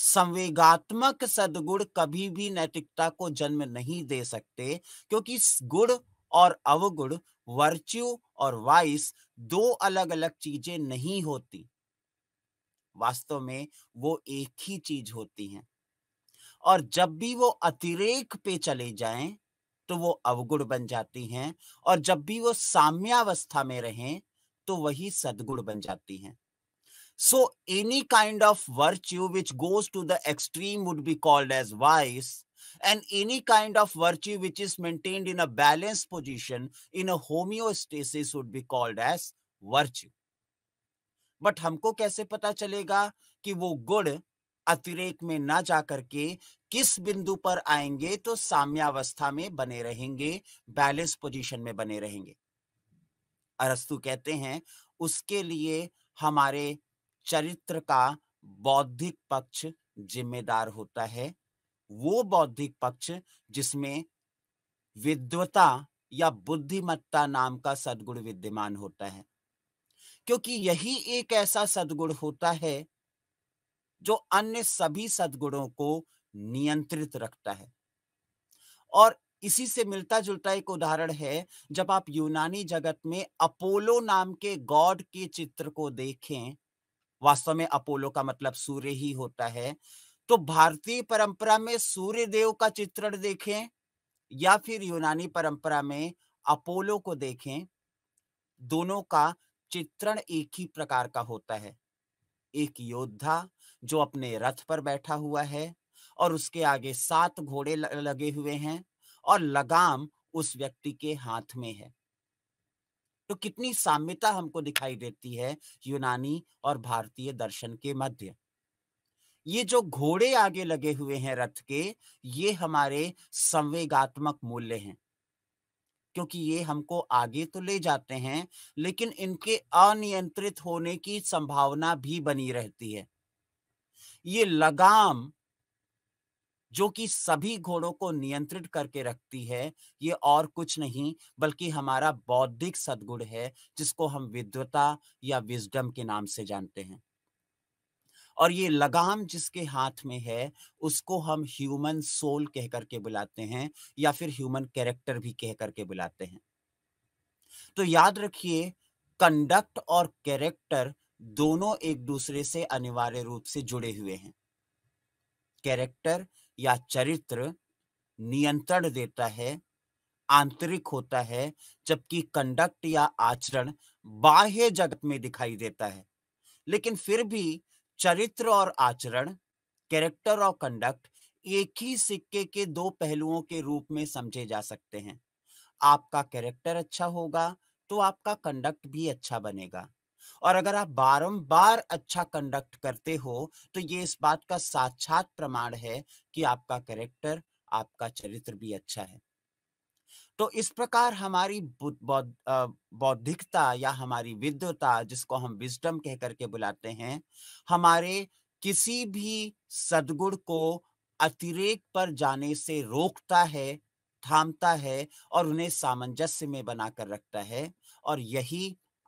संवेगात्मक सदगुण कभी भी नैतिकता को जन्म नहीं दे सकते क्योंकि गुण और अवगुण वर्च्यू और वाइस दो अलग अलग चीजें नहीं होती वास्तव में वो एक ही चीज होती हैं और जब भी वो अतिरेक पे चले जाएं तो वो अवगुण बन जाती हैं और जब भी वो साम्यावस्था में रहें तो वही सदगुण बन जाती हैं so any kind of virtue which goes to the extreme would be called as vice and any kind of virtue which is maintained balance position in homeostasis would be called as virtue but हमको कैसे पता चलेगा कि वो गुण अतिरेक में ना जाकर के किस बिंदु पर आएंगे तो साम्यावस्था में बने रहेंगे बैलेंस पोजीशन में बने रहेंगे अरस्तु कहते हैं उसके लिए हमारे चरित्र का बौद्धिक पक्ष जिम्मेदार होता है वो बौद्धिक पक्ष जिसमें विद्वता या बुद्धिमत्ता नाम का सदगुण विद्यमान होता है क्योंकि यही एक ऐसा सदगुण होता है जो अन्य सभी सदगुणों को नियंत्रित रखता है और इसी से मिलता जुलता एक उदाहरण है जब आप यूनानी जगत में अपोलो नाम के गॉड के चित्र को देखें वास्तव में अपोलो का मतलब सूर्य ही होता है तो भारतीय परंपरा में सूर्य देव का चित्रण देखें या फिर यूनानी परंपरा में अपोलो को देखें दोनों का चित्रण एक ही प्रकार का होता है एक योद्धा जो अपने रथ पर बैठा हुआ है और उसके आगे सात घोड़े लगे हुए हैं और लगाम उस व्यक्ति के हाथ में है तो कितनी साम्यता हमको दिखाई देती है यूनानी और भारतीय दर्शन के मध्य ये जो घोड़े आगे लगे हुए हैं रथ के ये हमारे संवेगात्मक मूल्य हैं क्योंकि ये हमको आगे तो ले जाते हैं लेकिन इनके अनियंत्रित होने की संभावना भी बनी रहती है ये लगाम जो कि सभी घोड़ों को नियंत्रित करके रखती है ये और कुछ नहीं बल्कि हमारा बौद्धिक सदगुण है जिसको हम विद्वता या विजडम के नाम से जानते हैं और ये लगाम जिसके हाथ में है उसको हम ह्यूमन सोल कह करके बुलाते हैं या फिर ह्यूमन कैरेक्टर भी कह करके बुलाते हैं तो याद रखिए कंडक्ट और कैरेक्टर दोनों एक दूसरे से अनिवार्य रूप से जुड़े हुए हैं कैरेक्टर या चरित्र नियंत्रण देता है आंतरिक होता है जबकि कंडक्ट या आचरण बाह्य जगत में दिखाई देता है लेकिन फिर भी चरित्र और आचरण कैरेक्टर और कंडक्ट एक ही सिक्के के दो पहलुओं के रूप में समझे जा सकते हैं आपका कैरेक्टर अच्छा होगा तो आपका कंडक्ट भी अच्छा बनेगा और अगर आप बारंबार अच्छा कंडक्ट करते हो तो ये इस बात का साक्षात प्रमाण है कि आपका करेक्टर आपका चरित्र भी अच्छा है तो इस प्रकार हमारी बौद्धिकता या हमारी विद्वता जिसको हम विजडम कह करके बुलाते हैं हमारे किसी भी सदगुण को अतिरेक पर जाने से रोकता है थामता है और उन्हें सामंजस्य में बनाकर रखता है और यही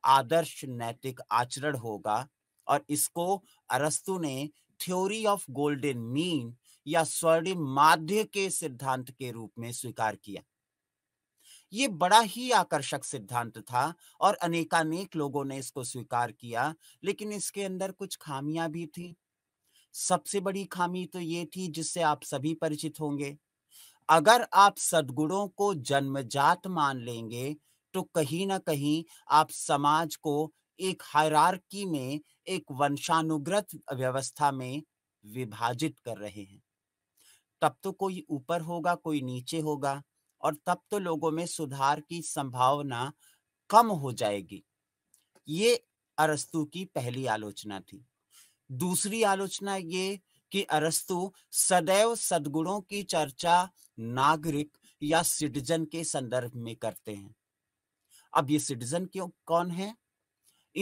आदर्श नैतिक आचरण होगा और इसको अरस्तु ने थ्योरी ऑफ गोल्डन मीन या स्वर्णिम माध्य के सिद्धांत के रूप में स्वीकार किया ये बड़ा ही आकर्षक सिद्धांत था और अनेकानेक लोगों ने इसको स्वीकार किया लेकिन इसके अंदर कुछ खामियां भी थी सबसे बड़ी खामी तो ये थी जिससे आप सभी परिचित होंगे अगर आप सदगुणों को जन्मजात मान लेंगे तो कहीं ना कहीं आप समाज को एक हायरार्की में एक वंशानुग्रत व्यवस्था में विभाजित कर रहे हैं तब तो कोई ऊपर होगा कोई नीचे होगा और तब तो लोगों में सुधार की संभावना कम हो जाएगी ये अरस्तु की पहली आलोचना थी दूसरी आलोचना ये कि अरस्तु सदैव सदगुणों की चर्चा नागरिक या सिटीजन के संदर्भ में करते हैं अब ये सिटीजन क्यों कौन है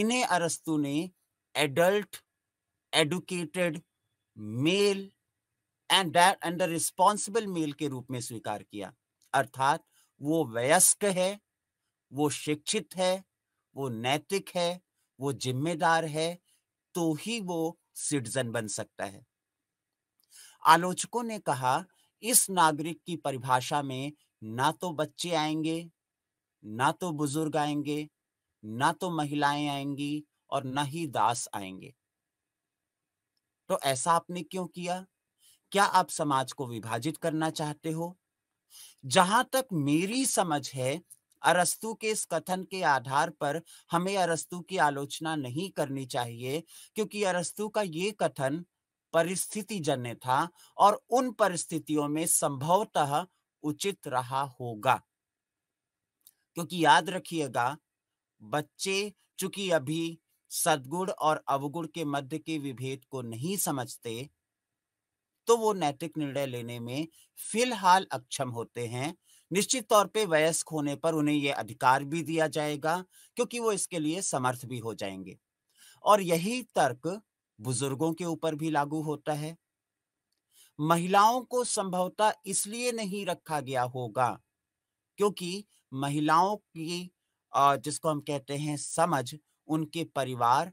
इन्हें अरस्तु ने adult educated male and and responsible male के रूप में स्वीकार किया अर्थात वो वयस्क है वो शिक्षित है वो नैतिक है वो जिम्मेदार है तो ही वो सिटीजन बन सकता है आलोचकों ने कहा इस नागरिक की परिभाषा में ना तो बच्चे आएंगे ना तो बुजुर्ग आएंगे ना तो महिलाएं आएंगी और ना ही दास आएंगे तो ऐसा आपने क्यों किया क्या आप समाज को विभाजित करना चाहते हो जहां तक मेरी समझ है अरस्तु के इस कथन के आधार पर हमें अरस्तु की आलोचना नहीं करनी चाहिए क्योंकि अरस्तु का ये कथन परिस्थिति जन्य था और उन परिस्थितियों में संभवतः उचित रहा होगा क्योंकि याद रखिएगा बच्चे चूंकि अभी सदगुण और अवगुण के मध्य के विभेद को नहीं समझते तो वो नैतिक निर्णय लेने में फिलहाल अक्षम होते हैं निश्चित तौर पे वयस्क होने पर उन्हें ये अधिकार भी दिया जाएगा क्योंकि वो इसके लिए समर्थ भी हो जाएंगे और यही तर्क बुजुर्गों के ऊपर भी लागू होता है महिलाओं को संभवतः इसलिए नहीं रखा गया होगा क्योंकि महिलाओं की जिसको हम कहते हैं समझ उनके परिवार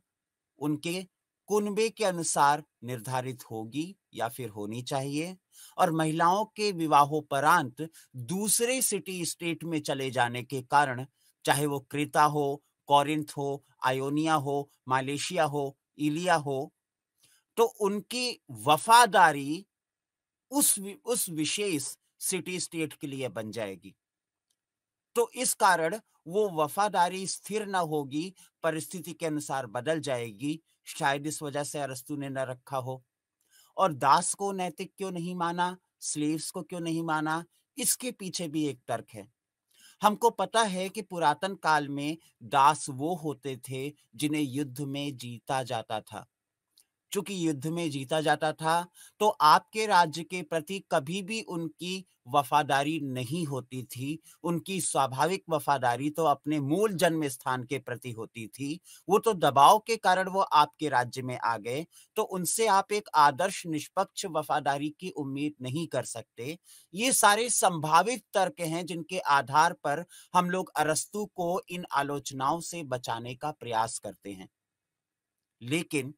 उनके कुनबे के अनुसार निर्धारित होगी या फिर होनी चाहिए और महिलाओं के विवाहोपरांत दूसरे सिटी स्टेट में चले जाने के कारण चाहे वो क्रेता हो कॉरिंथ हो आयोनिया हो मलेशिया हो इलिया हो तो उनकी वफादारी उस उस विशेष सिटी स्टेट के लिए बन जाएगी तो इस कारण वो वफादारी स्थिर न होगी परिस्थिति के अनुसार बदल जाएगी शायद इस वजह से अरस्तु ने न रखा हो और दास को नैतिक क्यों नहीं माना स्लीव्स को क्यों नहीं माना इसके पीछे भी एक तर्क है हमको पता है कि पुरातन काल में दास वो होते थे जिन्हें युद्ध में जीता जाता था चूंकि युद्ध में जीता जाता था तो आपके राज्य के प्रति कभी भी उनकी वफादारी नहीं होती थी उनकी स्वाभाविक वफादारी तो अपने मूल जन्म स्थान के प्रति होती थी वो तो दबाव के कारण वो आपके राज्य में आ गए तो उनसे आप एक आदर्श निष्पक्ष वफादारी की उम्मीद नहीं कर सकते ये सारे संभावित तर्क हैं जिनके आधार पर हम लोग अरस्तु को इन आलोचनाओं से बचाने का प्रयास करते हैं लेकिन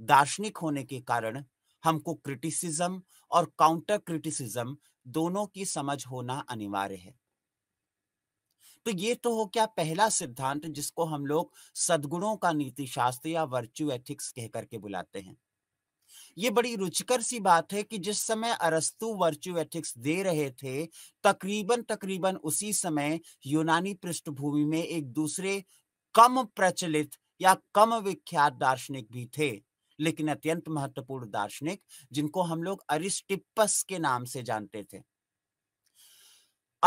दार्शनिक होने के कारण हमको क्रिटिसिज्म और काउंटर क्रिटिसिज्म दोनों की समझ होना अनिवार्य है तो ये तो हो क्या पहला सिद्धांत जिसको हम लोग सदगुणों का नीति शास्त्र या वर्च्यू एथिक्स कहकर के बुलाते हैं ये बड़ी रुचिकर सी बात है कि जिस समय अरस्तु वर्च्यू एथिक्स दे रहे थे तकरीबन तकरीबन उसी समय यूनानी पृष्ठभूमि में एक दूसरे कम प्रचलित या कम विख्यात दार्शनिक भी थे लेकिन अत्यंत महत्वपूर्ण दार्शनिक जिनको हम लोग अरिस्टिपस के नाम से जानते थे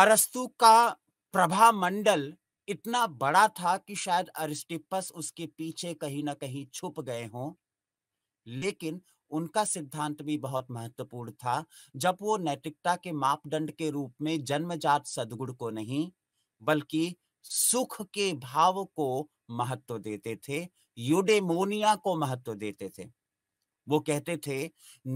अरस्तु का प्रभा मंडल इतना बड़ा था कि शायद अरिस्टिपस उसके पीछे कहीं ना कहीं छुप गए हों लेकिन उनका सिद्धांत भी बहुत महत्वपूर्ण था जब वो नैतिकता के मापदंड के रूप में जन्मजात सदगुण को नहीं बल्कि सुख के भाव को महत्व देते थे यूडेमोनिया को महत्व देते थे वो कहते थे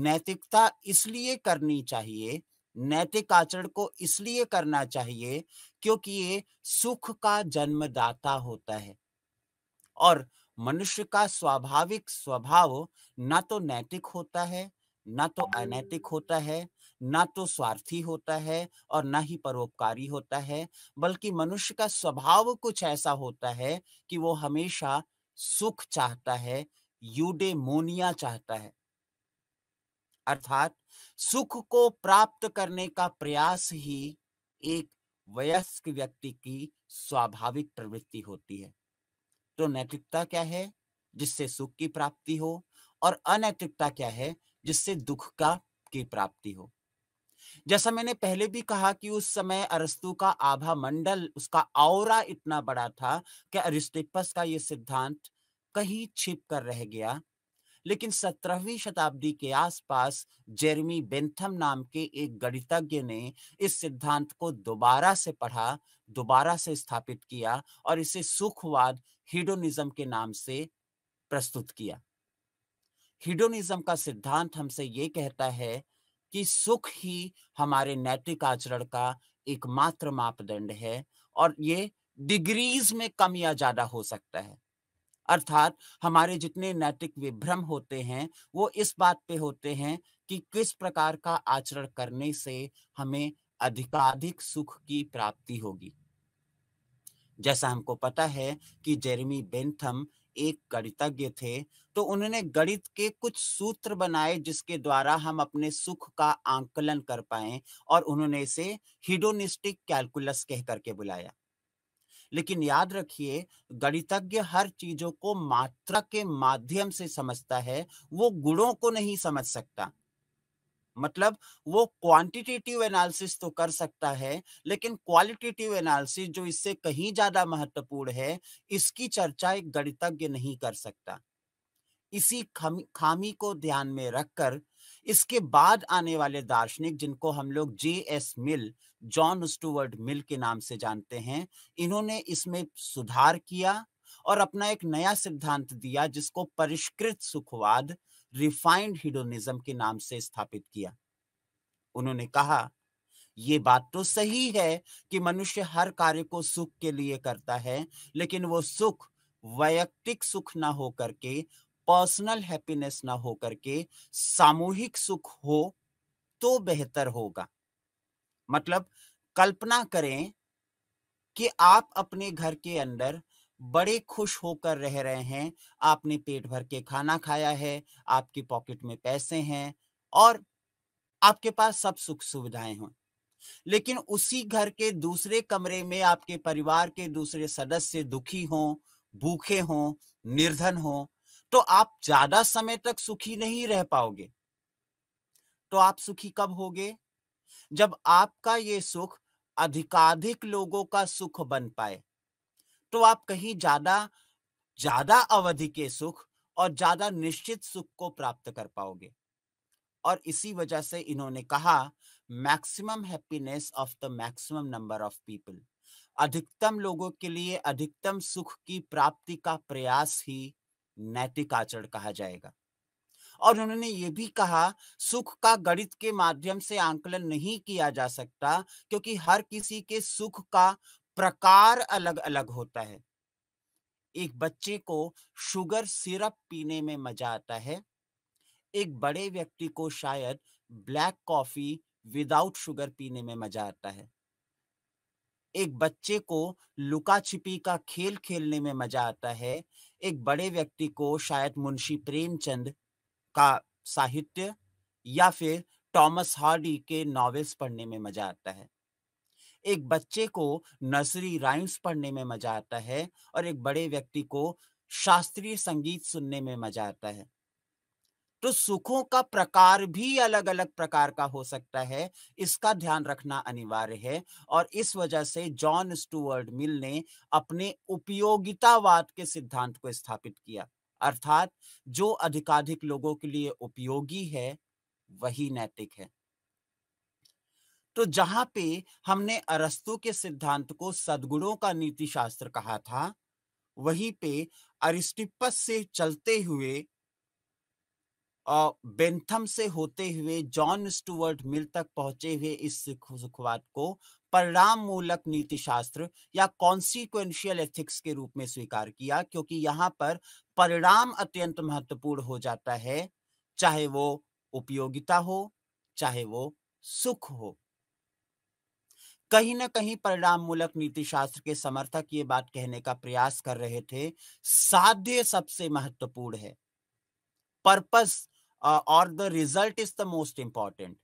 नैतिकता इसलिए करनी चाहिए नैतिक आचरण को इसलिए करना चाहिए क्योंकि ये सुख का जन्मदाता होता है और मनुष्य का स्वाभाविक स्वभाव ना तो नैतिक होता है ना तो अनैतिक होता है ना तो स्वार्थी होता है और ना ही परोपकारी होता है बल्कि मनुष्य का स्वभाव कुछ ऐसा होता है कि वो हमेशा सुख चाहता है यूडेमोनिया चाहता है अर्थात सुख को प्राप्त करने का प्रयास ही एक वयस्क व्यक्ति की स्वाभाविक प्रवृत्ति होती है तो नैतिकता क्या है जिससे सुख की प्राप्ति हो और अनैतिकता क्या है जिससे दुख का की प्राप्ति हो जैसा मैंने पहले भी कहा कि उस समय अरस्तु का आभा मंडल उसका और इतना बड़ा था कि अरिस्टिपस का ये सिद्धांत कहीं छिप कर रह गया लेकिन सत्रहवीं शताब्दी के आसपास जेरमी बेंथम नाम के एक गणितज्ञ ने इस सिद्धांत को दोबारा से पढ़ा दोबारा से स्थापित किया और इसे सुखवाद हिडोनिज्म के नाम से प्रस्तुत किया हिडोनिज्म का सिद्धांत हमसे ये कहता है कि सुख ही हमारे नैतिक आचरण का एकमात्र मापदंड है और ये डिग्रीज में कम या ज्यादा हो सकता है अर्थात हमारे जितने नैतिक विभ्रम होते हैं वो इस बात पे होते हैं कि किस प्रकार का आचरण करने से हमें अधिकाधिक सुख की प्राप्ति होगी जैसा हमको पता है कि जेरेमी बेंथम एक गणितज्ञ थे तो उन्होंने गणित के कुछ सूत्र बनाए जिसके द्वारा हम अपने सुख का आंकलन कर पाए और उन्होंने इसे हिडोनिस्टिक कैलकुलस कह करके बुलाया लेकिन याद रखिए गणितज्ञ हर चीजों को मात्रा के माध्यम से समझता है वो गुणों को नहीं समझ सकता मतलब वो क्वांटिटेटिव एनालिसिस तो कर सकता है लेकिन क्वालिटेटिव एनालिसिस जो इससे कहीं ज्यादा महत्वपूर्ण है इसकी चर्चा एक गणितज्ञ नहीं कर सकता इसी खामी खामी को ध्यान में रखकर इसके बाद आने वाले दार्शनिक जिनको हम लोग J S mill John Stuart Mill के नाम से जानते हैं इन्होंने इसमें सुधार किया और अपना एक नया सिद्धांत दिया जिसको परिष्कृत सुखवाद रिफाइंड हिडोनिज्म के नाम से स्थापित किया उन्होंने कहा ये बात तो सही है कि मनुष्य हर कार्य को सुख के लिए करता है लेकिन वो सुख वैयक्तिक सुख ना हो करके पर्सनल हैप्पीनेस ना हो करके सामूहिक सुख हो तो बेहतर होगा मतलब कल्पना करें कि आप अपने घर के अंदर बड़े खुश होकर रह रहे हैं आपने पेट भर के खाना खाया है आपकी पॉकेट में पैसे हैं और आपके पास सब सुख सुविधाएं हों लेकिन उसी घर के दूसरे कमरे में आपके परिवार के दूसरे सदस्य दुखी हों भूखे हों निर्धन हों तो आप ज्यादा समय तक सुखी नहीं रह पाओगे तो आप सुखी कब होगे जब आपका ये सुख अधिकाधिक लोगों का सुख बन पाए तो आप कहीं ज्यादा ज्यादा अवधि के सुख और ज्यादा निश्चित सुख को प्राप्त कर पाओगे और इसी वजह से इन्होंने कहा maximum happiness of the maximum number of people अधिकतम लोगों के लिए अधिकतम सुख की प्राप्ति का प्रयास ही नैतिक आचरण कहा जाएगा और उन्होंने ये भी कहा सुख का गणित के माध्यम से आंकलन नहीं किया जा सकता क्योंकि हर किसी के सुख का प्रकार अलग अलग होता है एक बच्चे को शुगर सिरप पीने में मजा आता है एक बड़े व्यक्ति को शायद ब्लैक कॉफी विदाउट शुगर पीने में मजा आता है एक बच्चे को लुका छिपी का खेल खेलने में मजा आता है एक बड़े व्यक्ति को शायद मुंशी प्रेमचंद का साहित्य या फिर टॉमस हार्डी के नॉवेल्स पढ़ने में मजा आता है एक बच्चे को नर्सरी राइम्स पढ़ने में मजा आता है और एक बड़े व्यक्ति को शास्त्रीय संगीत सुनने में मजा आता है तो सुखों का प्रकार भी अलग अलग प्रकार का हो सकता है इसका ध्यान रखना अनिवार्य है और इस वजह से जॉन स्टूअर्ड मिल ने अपने उपयोगितावाद के सिद्धांत को स्थापित किया अर्थात जो अधिकाधिक लोगों के लिए उपयोगी है वही नैतिक है तो जहां पे हमने अरस्तु के सिद्धांत को सदगुणों का नीति शास्त्र कहा था वहीं पे अरिस्टिपस से चलते हुए बेंथम से होते हुए जॉन स्टुअर्ट मिल तक पहुंचे हुए इस सुखवाद को परिणाम मूलक नीति शास्त्र या कॉन्सिक्वेंशियल एथिक्स के रूप में स्वीकार किया क्योंकि यहां पर परिणाम अत्यंत महत्वपूर्ण हो जाता है चाहे वो उपयोगिता हो चाहे वो सुख हो कहीं ना कहीं परिणाम मूलक नीति शास्त्र के समर्थक ये बात कहने का प्रयास कर रहे थे साध्य सबसे महत्वपूर्ण है पर्पस और the result is the most important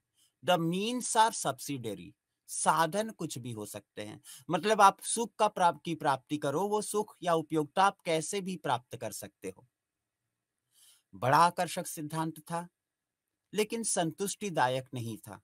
the means are subsidiary साधन कुछ भी हो सकते हैं मतलब आप सुख का प्राप्त की प्राप्ति करो वो सुख या उपयोगिता आप कैसे भी प्राप्त कर सकते हो बड़ा आकर्षक सिद्धांत था लेकिन संतुष्टिदायक नहीं था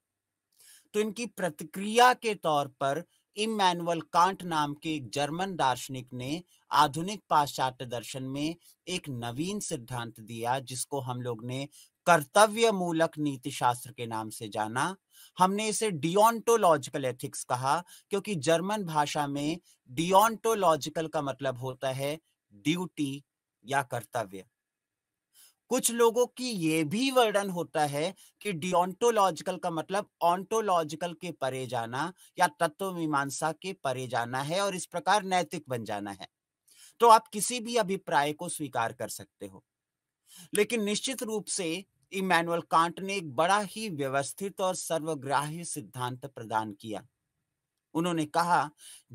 तो इनकी प्रतिक्रिया के तौर पर इमैनुअल कांट नाम के एक जर्मन दार्शनिक ने आधुनिक पाश्चात्य दर्शन में एक नवीन सिद्धांत दिया जिसको हम लोग ने कर्तव्य मूलक नीति शास्त्र के नाम से जाना हमने इसे डियोन्टोलॉजिकल एथिक्स कहा क्योंकि जर्मन भाषा में डियोन्टोलॉजिकल का मतलब होता है ड्यूटी या कर्तव्य कुछ लोगों की ये भी वर्णन होता है कि डिओंटोलॉजिकल का मतलब ऑन्टोलॉजिकल के परे जाना या तत्व मीमांसा के परे जाना है और इस प्रकार नैतिक बन जाना है तो आप किसी भी अभिप्राय को स्वीकार कर सकते हो लेकिन निश्चित रूप से इमैनुअल कांट ने एक बड़ा ही व्यवस्थित और सर्वग्राही सिद्धांत प्रदान किया उन्होंने कहा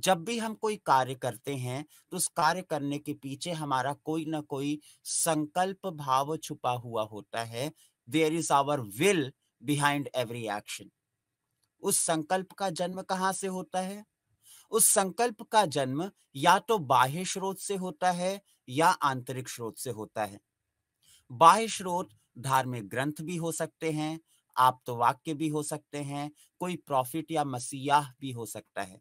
जब भी हम कोई कार्य करते हैं तो उस कार्य करने के पीछे हमारा कोई ना कोई संकल्प भाव छुपा हुआ होता है there is our will behind every action उस संकल्प का जन्म कहाँ से होता है उस संकल्प का जन्म या तो बाह्य स्रोत से होता है या आंतरिक स्रोत से होता है बाह्य स्रोत धार्मिक ग्रंथ भी हो सकते हैं आप तो वाक्य भी हो सकते हैं कोई प्रॉफिट या मसीहा भी हो सकता है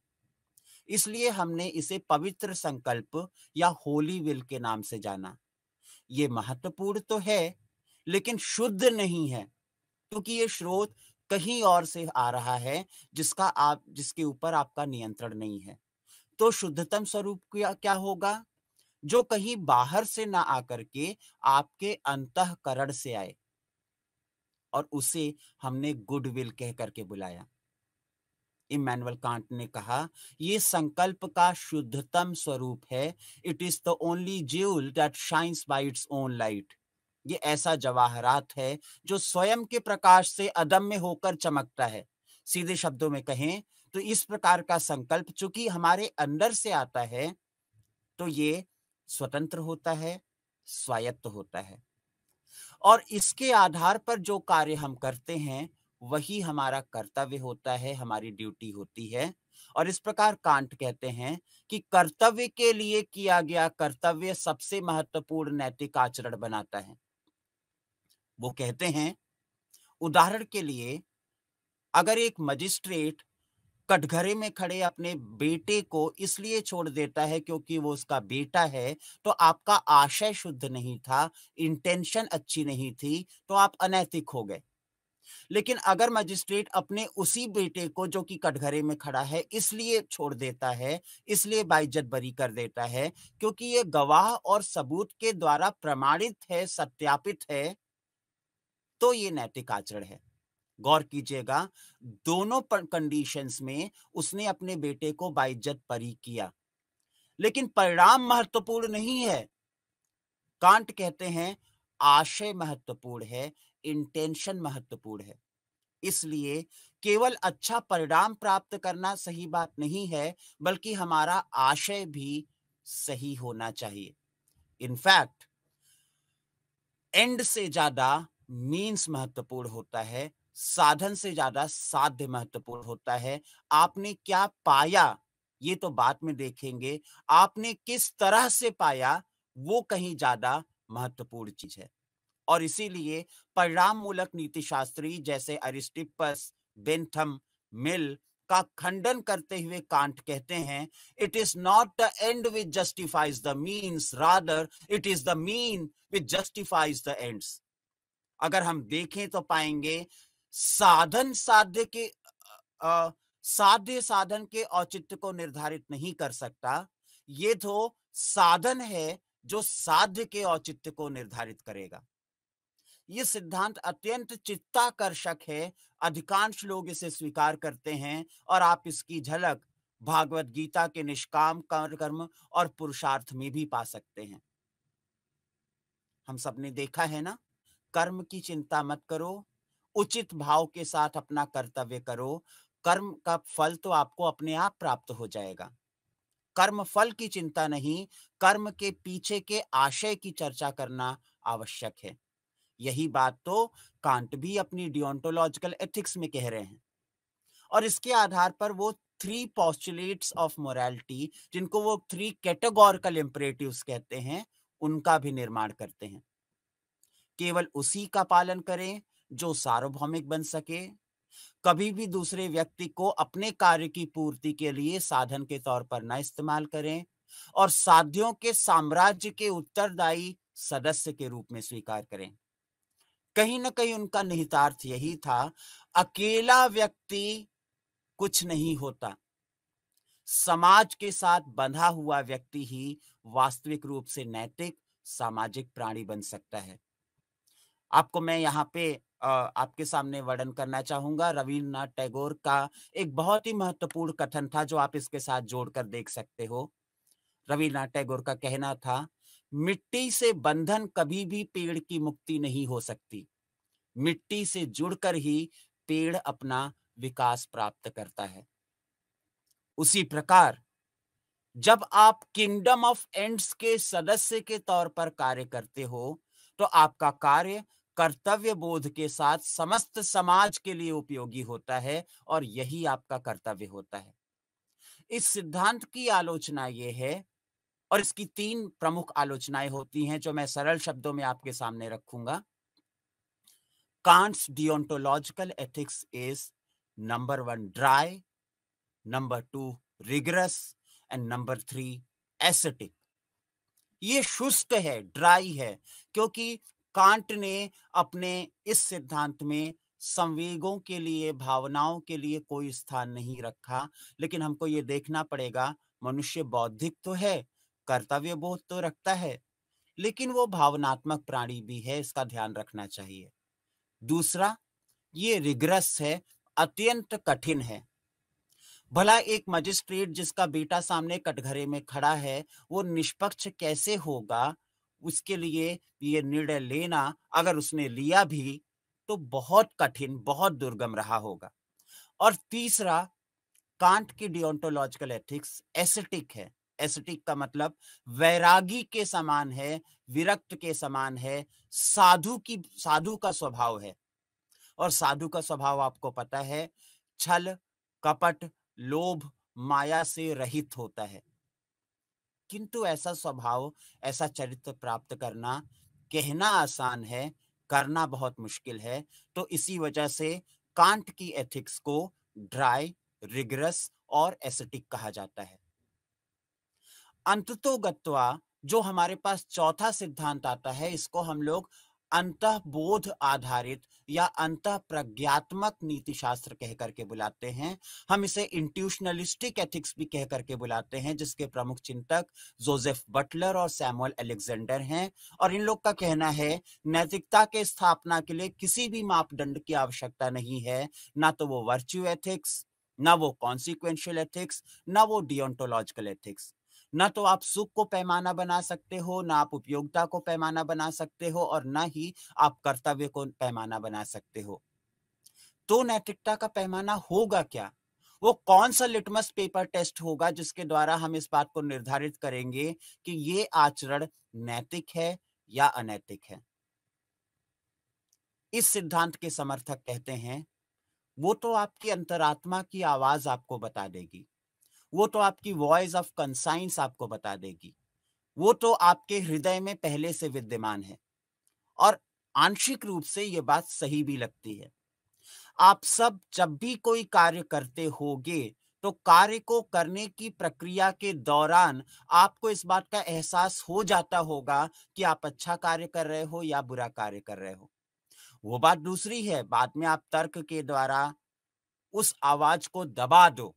इसलिए हमने इसे पवित्र संकल्प या होली विल के नाम से जाना ये महत्वपूर्ण तो है लेकिन शुद्ध नहीं है क्योंकि ये स्रोत कहीं और से आ रहा है जिसका आप जिसके ऊपर आपका नियंत्रण नहीं है तो शुद्धतम स्वरूप क्या, क्या होगा जो कहीं बाहर से ना आकर के आपके अंतकरण से आए और उसे हमने गुडविल कह करके बुलाया इमैनुअल कांट ने कहा ये संकल्प का शुद्धतम स्वरूप है it is the only jewel that shines by its own light ये ऐसा जवाहरात है जो स्वयं के प्रकाश से अदम्य होकर चमकता है सीधे शब्दों में कहें तो इस प्रकार का संकल्प चूंकि हमारे अंदर से आता है तो ये स्वतंत्र होता है स्वायत्त होता है और इसके आधार पर जो कार्य हम करते हैं वही हमारा कर्तव्य होता है हमारी ड्यूटी होती है और इस प्रकार कांट कहते हैं कि कर्तव्य के लिए किया गया कर्तव्य सबसे महत्वपूर्ण नैतिक आचरण बनाता है वो कहते हैं उदाहरण के लिए अगर एक मजिस्ट्रेट कटघरे में खड़े अपने बेटे को इसलिए छोड़ देता है क्योंकि वो उसका बेटा है तो आपका आशय शुद्ध नहीं था इंटेंशन अच्छी नहीं थी तो आप अनैतिक हो गए लेकिन अगर मजिस्ट्रेट अपने उसी बेटे को जो कि कटघरे में खड़ा है इसलिए छोड़ देता है इसलिए बाइज्जत बरी कर देता है क्योंकि ये गवाह और सबूत के द्वारा प्रमाणित है सत्यापित है तो ये नैतिक आचरण है गौर कीजिएगा दोनों कंडीशंस में उसने अपने बेटे को बाइज्जत परी किया लेकिन परिणाम महत्वपूर्ण नहीं है कांट कहते हैं आशय महत्वपूर्ण है इंटेंशन महत्वपूर्ण है इसलिए केवल अच्छा परिणाम प्राप्त करना सही बात नहीं है बल्कि हमारा आशय भी सही होना चाहिए इनफैक्ट एंड से ज्यादा मीन्स महत्वपूर्ण होता है साधन से ज्यादा साध्य महत्वपूर्ण होता है आपने क्या पाया ये तो बाद में देखेंगे आपने किस तरह से पाया वो कहीं ज्यादा महत्वपूर्ण चीज है और इसीलिए परिणाम मूलक नीति शास्त्री जैसे अरिस्टिपस बेंथम मिल का खंडन करते हुए कांट कहते हैं it is not the end which justifies the means rather it is the mean which justifies the ends अगर हम देखें तो पाएंगे साधन साध्य के साध्य साधन के औचित्य को निर्धारित नहीं कर सकता ये तो साधन है जो साध्य के औचित्य को निर्धारित करेगा ये सिद्धांत अत्यंत चित्ताकर्षक है अधिकांश लोग इसे स्वीकार करते हैं और आप इसकी झलक भागवत गीता के निष्काम कर्म और पुरुषार्थ में भी पा सकते हैं हम सबने देखा है ना कर्म की चिंता मत करो उचित भाव के साथ अपना कर्तव्य करो कर्म का फल तो आपको अपने आप प्राप्त हो जाएगा कर्म फल की चिंता नहीं कर्म के पीछे के आशय की चर्चा करना आवश्यक है यही बात तो कांट भी अपनी डिओंटोलॉजिकल एथिक्स में कह रहे हैं और इसके आधार पर वो थ्री पॉस्टुलेट्स ऑफ मोरालिटी जिनको वो थ्री कैटेगोरिकल इम्परेटिव कहते हैं उनका भी निर्माण करते हैं केवल उसी का पालन करें जो सार्वभौमिक बन सके कभी भी दूसरे व्यक्ति को अपने कार्य की पूर्ति के लिए साधन के तौर पर न इस्तेमाल करें और साध्यों के साम्राज्य के उत्तरदायी सदस्य के रूप में स्वीकार करें कहीं ना कहीं उनका निहितार्थ यही था अकेला व्यक्ति कुछ नहीं होता समाज के साथ बंधा हुआ व्यक्ति ही वास्तविक रूप से नैतिक सामाजिक प्राणी बन सकता है आपको मैं यहाँ पे आपके सामने वर्णन करना चाहूंगा रविन्द्रनाथ टैगोर का एक बहुत ही महत्वपूर्ण कथन था जो आप इसके साथ जोड़कर देख सकते हो रविन्द्रनाथ टैगोर का कहना था मिट्टी से बंधन कभी भी पेड़ की मुक्ति नहीं हो सकती मिट्टी से जुड़कर ही पेड़ अपना विकास प्राप्त करता है उसी प्रकार जब आप किंगडम ऑफ एंड्स के सदस्य के तौर पर कार्य करते हो तो आपका कार्य कर्तव्य बोध के साथ समस्त समाज के लिए उपयोगी होता है और यही आपका कर्तव्य होता है इस सिद्धांत की आलोचना ये है और इसकी तीन प्रमुख आलोचनाएं होती हैं जो मैं सरल शब्दों में आपके सामने रखूंगा Kant's deontological ethics is number one dry number two rigorous and number three ascetic ये शुष्क है ड्राई है क्योंकि कांट ने अपने इस सिद्धांत में संवेगों के लिए भावनाओं के लिए कोई स्थान नहीं रखा लेकिन हमको ये देखना पड़ेगा मनुष्य बौद्धिक तो है कर्तव्य बोध तो रखता है लेकिन वो भावनात्मक प्राणी भी है इसका ध्यान रखना चाहिए दूसरा ये रिग्रस है अत्यंत कठिन है भला एक मजिस्ट्रेट जिसका बेटा सामने कटघरे में खड़ा है वो निष्पक्ष कैसे होगा उसके लिए ये निर्णय लेना अगर उसने लिया भी तो बहुत कठिन बहुत दुर्गम रहा होगा और तीसरा कांट की डिओंटोलॉजिकल एथिक्स एसेटिक है एसेटिक का मतलब वैरागी के समान है विरक्त के समान है साधु की साधु का स्वभाव है और साधु का स्वभाव आपको पता है छल कपट लोभ माया से रहित होता है किंतु ऐसा स्वभाव ऐसा चरित्र प्राप्त करना कहना आसान है करना बहुत मुश्किल है तो इसी वजह से कांट की एथिक्स को ड्राई रिग्रस और एसेटिक कहा जाता है अंततोगत्वा जो हमारे पास चौथा सिद्धांत आता है इसको हम लोग अंतबोध आधारित या अंत प्रज्ञात्मक नीति शास्त्र कह करके बुलाते हैं हम इसे इंट्यूशनलिस्टिक एथिक्स भी कह करके बुलाते हैं जिसके प्रमुख चिंतक जोसेफ बटलर और सैमुअल एलेक्जेंडर हैं और इन लोग का कहना है नैतिकता के स्थापना के लिए किसी भी मापदंड की आवश्यकता नहीं है ना तो वो वर्च्यू एथिक्स ना वो कॉन्सिक्वेंशियल एथिक्स ना वो डिओन्टोलॉजिकल एथिक्स ना तो आप सुख को पैमाना बना सकते हो ना आप उपयोगिता को पैमाना बना सकते हो और ना ही आप कर्तव्य को पैमाना बना सकते हो तो नैतिकता का पैमाना होगा क्या वो कौन सा लिटमस पेपर टेस्ट होगा जिसके द्वारा हम इस बात को निर्धारित करेंगे कि ये आचरण नैतिक है या अनैतिक है इस सिद्धांत के समर्थक कहते हैं वो तो आपकी अंतरात्मा की आवाज आपको बता देगी वो तो आपकी वॉइस ऑफ कंसाइंस आपको बता देगी वो तो आपके हृदय में पहले से विद्यमान है और आंशिक रूप से ये बात सही भी लगती है आप सब जब भी कोई कार्य करते होगे तो कार्य को करने की प्रक्रिया के दौरान आपको इस बात का एहसास हो जाता होगा कि आप अच्छा कार्य कर रहे हो या बुरा कार्य कर रहे हो वो बात दूसरी है बाद में आप तर्क के द्वारा उस आवाज को दबा दो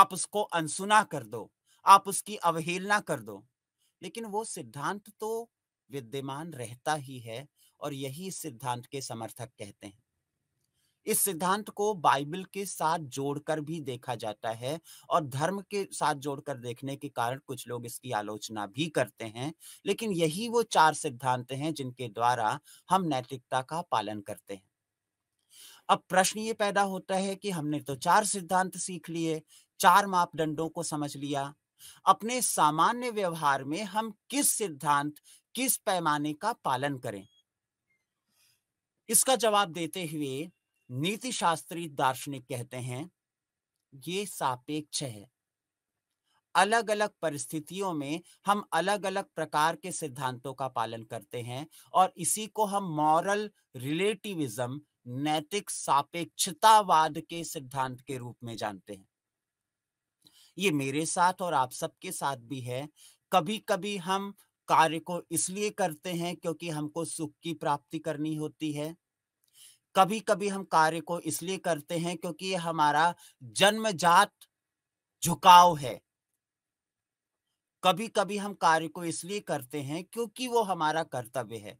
आप उसको अनसुना कर दो आप उसकी अवहेलना कर दो लेकिन वो सिद्धांत तो विद्यमान रहता ही है और यही इस सिद्धांत के समर्थक कहते हैं इस सिद्धांत को बाइबल के साथ जोड़कर भी देखा जाता है और धर्म के साथ जोड़कर देखने के कारण कुछ लोग इसकी आलोचना भी करते हैं लेकिन यही वो चार सिद्धांत हैं जिनके द्वारा हम नैतिकता का पालन करते हैं अब प्रश्न ये पैदा होता है कि हमने तो चार सिद्धांत सीख लिए चार मापदंडों को समझ लिया अपने सामान्य व्यवहार में हम किस सिद्धांत किस पैमाने का पालन करें इसका जवाब देते हुए नीति शास्त्री दार्शनिक कहते हैं ये सापेक्ष है अलग अलग परिस्थितियों में हम अलग अलग प्रकार के सिद्धांतों का पालन करते हैं और इसी को हम मॉरल रिलेटिविज्म नैतिक सापेक्षतावाद के सिद्धांत के रूप में जानते हैं ये मेरे साथ और आप सबके साथ भी है कभी कभी हम कार्य को इसलिए करते हैं क्योंकि हमको सुख की प्राप्ति करनी होती है कभी कभी हम कार्य को इसलिए करते हैं क्योंकि ये हमारा जन्मजात झुकाव है कभी कभी हम कार्य को इसलिए करते हैं क्योंकि वो हमारा कर्तव्य है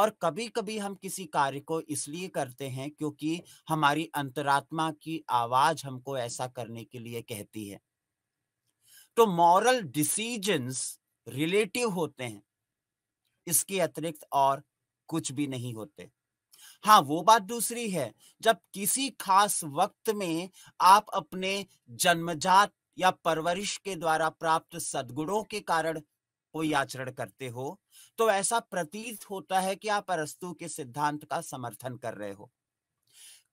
और कभी कभी हम किसी कार्य को इसलिए करते हैं क्योंकि हमारी अंतरात्मा की आवाज हमको ऐसा करने के लिए कहती है तो मॉरल डिसीजंस रिलेटिव होते हैं इसके अतिरिक्त और कुछ भी नहीं होते हाँ वो बात दूसरी है जब किसी खास वक्त में आप अपने जन्मजात या परवरिश के द्वारा प्राप्त सदगुणों के कारण कोई आचरण करते हो तो ऐसा प्रतीत होता है कि आप अरस्तु के सिद्धांत का समर्थन कर रहे हो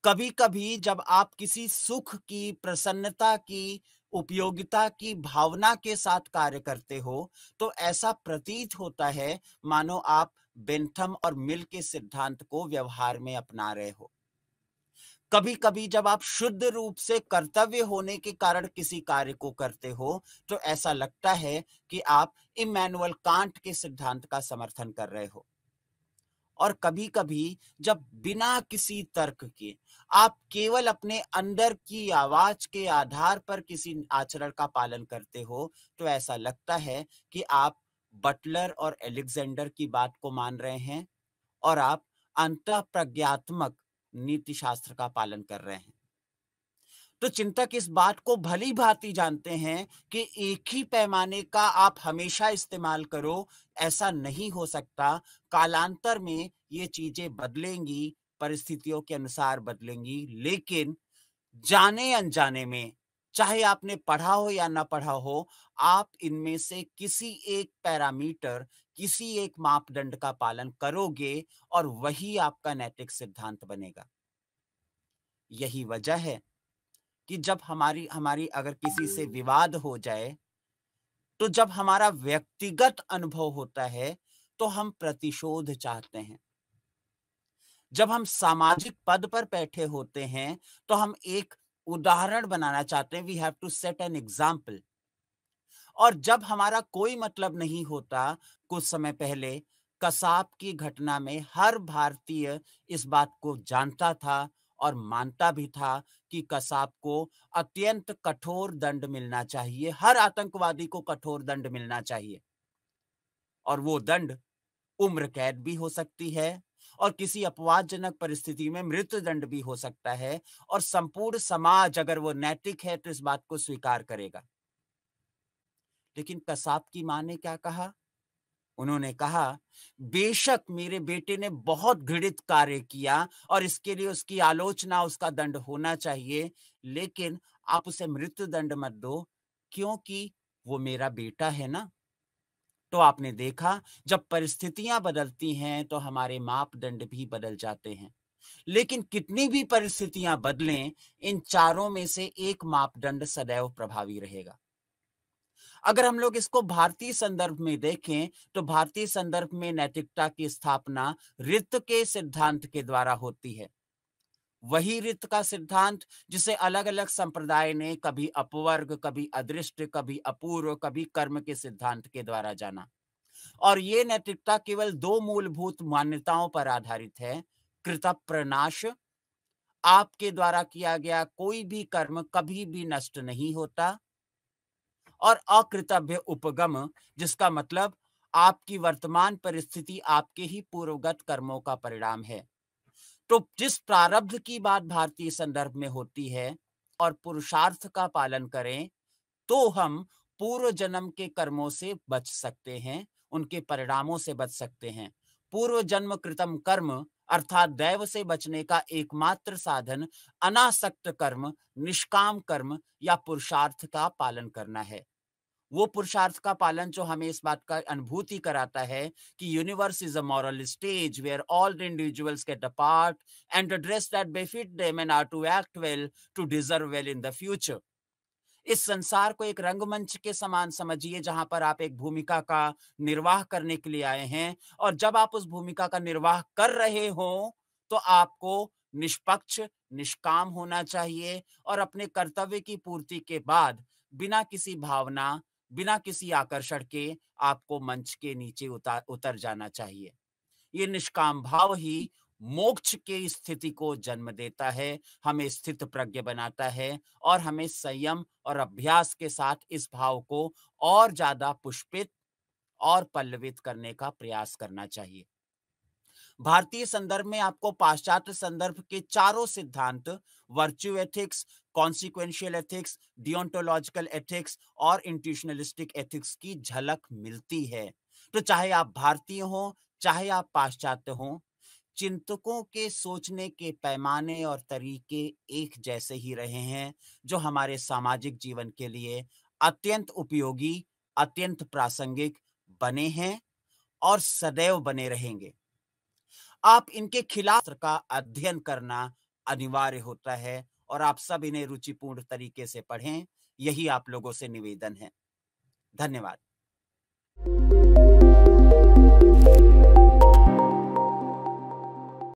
कभी कभी जब आप किसी सुख की प्रसन्नता की उपयोगिता की भावना के साथ कार्य करते हो तो ऐसा प्रतीत होता है मानो आप बेंथम और मिल के सिद्धांत को व्यवहार में अपना रहे हो कभी कभी जब आप शुद्ध रूप से कर्तव्य होने के कारण किसी कार्य को करते हो तो ऐसा लगता है कि आप इमैनुअल कांट के सिद्धांत का समर्थन कर रहे हो और कभी कभी जब बिना किसी तर्क के आप केवल अपने अंदर की आवाज के आधार पर किसी आचरण का पालन करते हो तो ऐसा लगता है कि आप बटलर और एलेक्जेंडर की बात को मान रहे हैं और आप अंत प्रज्ञात्मक नीति शास्त्र का पालन कर रहे हैं तो चिंतक इस बात को भली भांति जानते हैं कि एक ही पैमाने का आप हमेशा इस्तेमाल करो ऐसा नहीं हो सकता कालांतर में ये चीजें बदलेंगी परिस्थितियों के अनुसार बदलेंगी लेकिन जाने अनजाने में चाहे आपने पढ़ा हो या ना पढ़ा हो आप इनमें से किसी एक पैरामीटर किसी एक मापदंड का पालन करोगे और वही आपका नैतिक सिद्धांत बनेगा यही वजह है कि जब हमारी हमारी अगर किसी से विवाद हो जाए तो जब हमारा व्यक्तिगत अनुभव होता है तो हम प्रतिशोध चाहते हैं जब हम सामाजिक पद पर बैठे होते हैं तो हम एक उदाहरण बनाना चाहते हैं we have to set an example और जब हमारा कोई मतलब नहीं होता कुछ समय पहले कसाब की घटना में हर भारतीय इस बात को जानता था और मानता भी था कि कसाब को अत्यंत कठोर दंड मिलना चाहिए हर आतंकवादी को कठोर दंड मिलना चाहिए और वो दंड उम्र कैद भी हो सकती है और किसी अपवादजनक परिस्थिति में मृत्यु दंड भी हो सकता है और संपूर्ण समाज अगर वो नैतिक है तो इस बात को स्वीकार करेगा लेकिन कसाब की मां ने क्या कहा उन्होंने कहा बेशक मेरे बेटे ने बहुत घृणित कार्य किया और इसके लिए उसकी आलोचना उसका दंड होना चाहिए लेकिन आप उसे मृत्यु दंड मत दो क्योंकि वो मेरा बेटा है ना तो आपने देखा जब परिस्थितियां बदलती हैं तो हमारे मापदंड भी बदल जाते हैं लेकिन कितनी भी परिस्थितियां बदलें इन चारों में से एक मापदंड सदैव प्रभावी रहेगा अगर हम लोग इसको भारतीय संदर्भ में देखें तो भारतीय संदर्भ में नैतिकता की स्थापना रित के सिद्धांत के द्वारा होती है वही रित का सिद्धांत जिसे अलग अलग संप्रदाय ने कभी अपवर्ग कभी अदृष्ट कभी अपूर्व कभी कर्म के सिद्धांत के द्वारा जाना और ये नैतिकता केवल दो मूलभूत मान्यताओं पर आधारित है कृत प्रनाश आपके द्वारा किया गया कोई भी कर्म कभी भी नष्ट नहीं होता और अकृतभ्य उपगम जिसका मतलब आपकी वर्तमान परिस्थिति आपके ही पूर्वगत कर्मों का परिणाम है तो जिस प्रारब्ध की बात भारतीय संदर्भ में होती है और पुरुषार्थ का पालन करें तो हम पूर्व जन्म के कर्मों से बच सकते हैं उनके परिणामों से बच सकते हैं पूर्व जन्म कृतम कर्म अर्थात दैव से बचने का एकमात्र साधन अनासक्त कर्म निष्काम कर्म या पुरुषार्थ का पालन करना है वो पुरुषार्थ का पालन जो हमें इस बात का अनुभूति कराता है कि universe is a moral stage where all the individuals get a part and address that befit them and are to act well to deserve well in the future इस संसार को एक रंगमंच के समान समझिए जहां पर आप एक भूमिका का निर्वाह करने के लिए आए हैं और जब आप उस भूमिका का निर्वाह कर रहे हो तो आपको निष्पक्ष निष्काम होना चाहिए और अपने कर्तव्य की पूर्ति के बाद बिना किसी भावना बिना किसी आकर्षण के आपको मंच के नीचे उतार उतर जाना चाहिए ये निष्काम भाव ही मोक्ष के स्थिति को जन्म देता है हमें स्थित प्रज्ञ बनाता है और हमें संयम और अभ्यास के साथ इस भाव को और ज्यादा पुष्पित और पल्लवित करने का प्रयास करना चाहिए भारतीय संदर्भ में आपको पाश्चात्य संदर्भ के चारों सिद्धांत virtue ethics consequential ethics deontological ethics और इंट्यूशनलिस्टिक एथिक्स की झलक मिलती है तो चाहे आप भारतीय हो चाहे आप पाश्चात्य हो चिंतकों के सोचने के पैमाने और तरीके एक जैसे ही रहे हैं जो हमारे सामाजिक जीवन के लिए अत्यंत उपयोगी अत्यंत प्रासंगिक बने हैं और सदैव बने रहेंगे आप इनके खिलाफ का अध्ययन करना अनिवार्य होता है और आप सब इन्हें रुचिपूर्ण तरीके से पढ़ें यही आप लोगों से निवेदन है धन्यवाद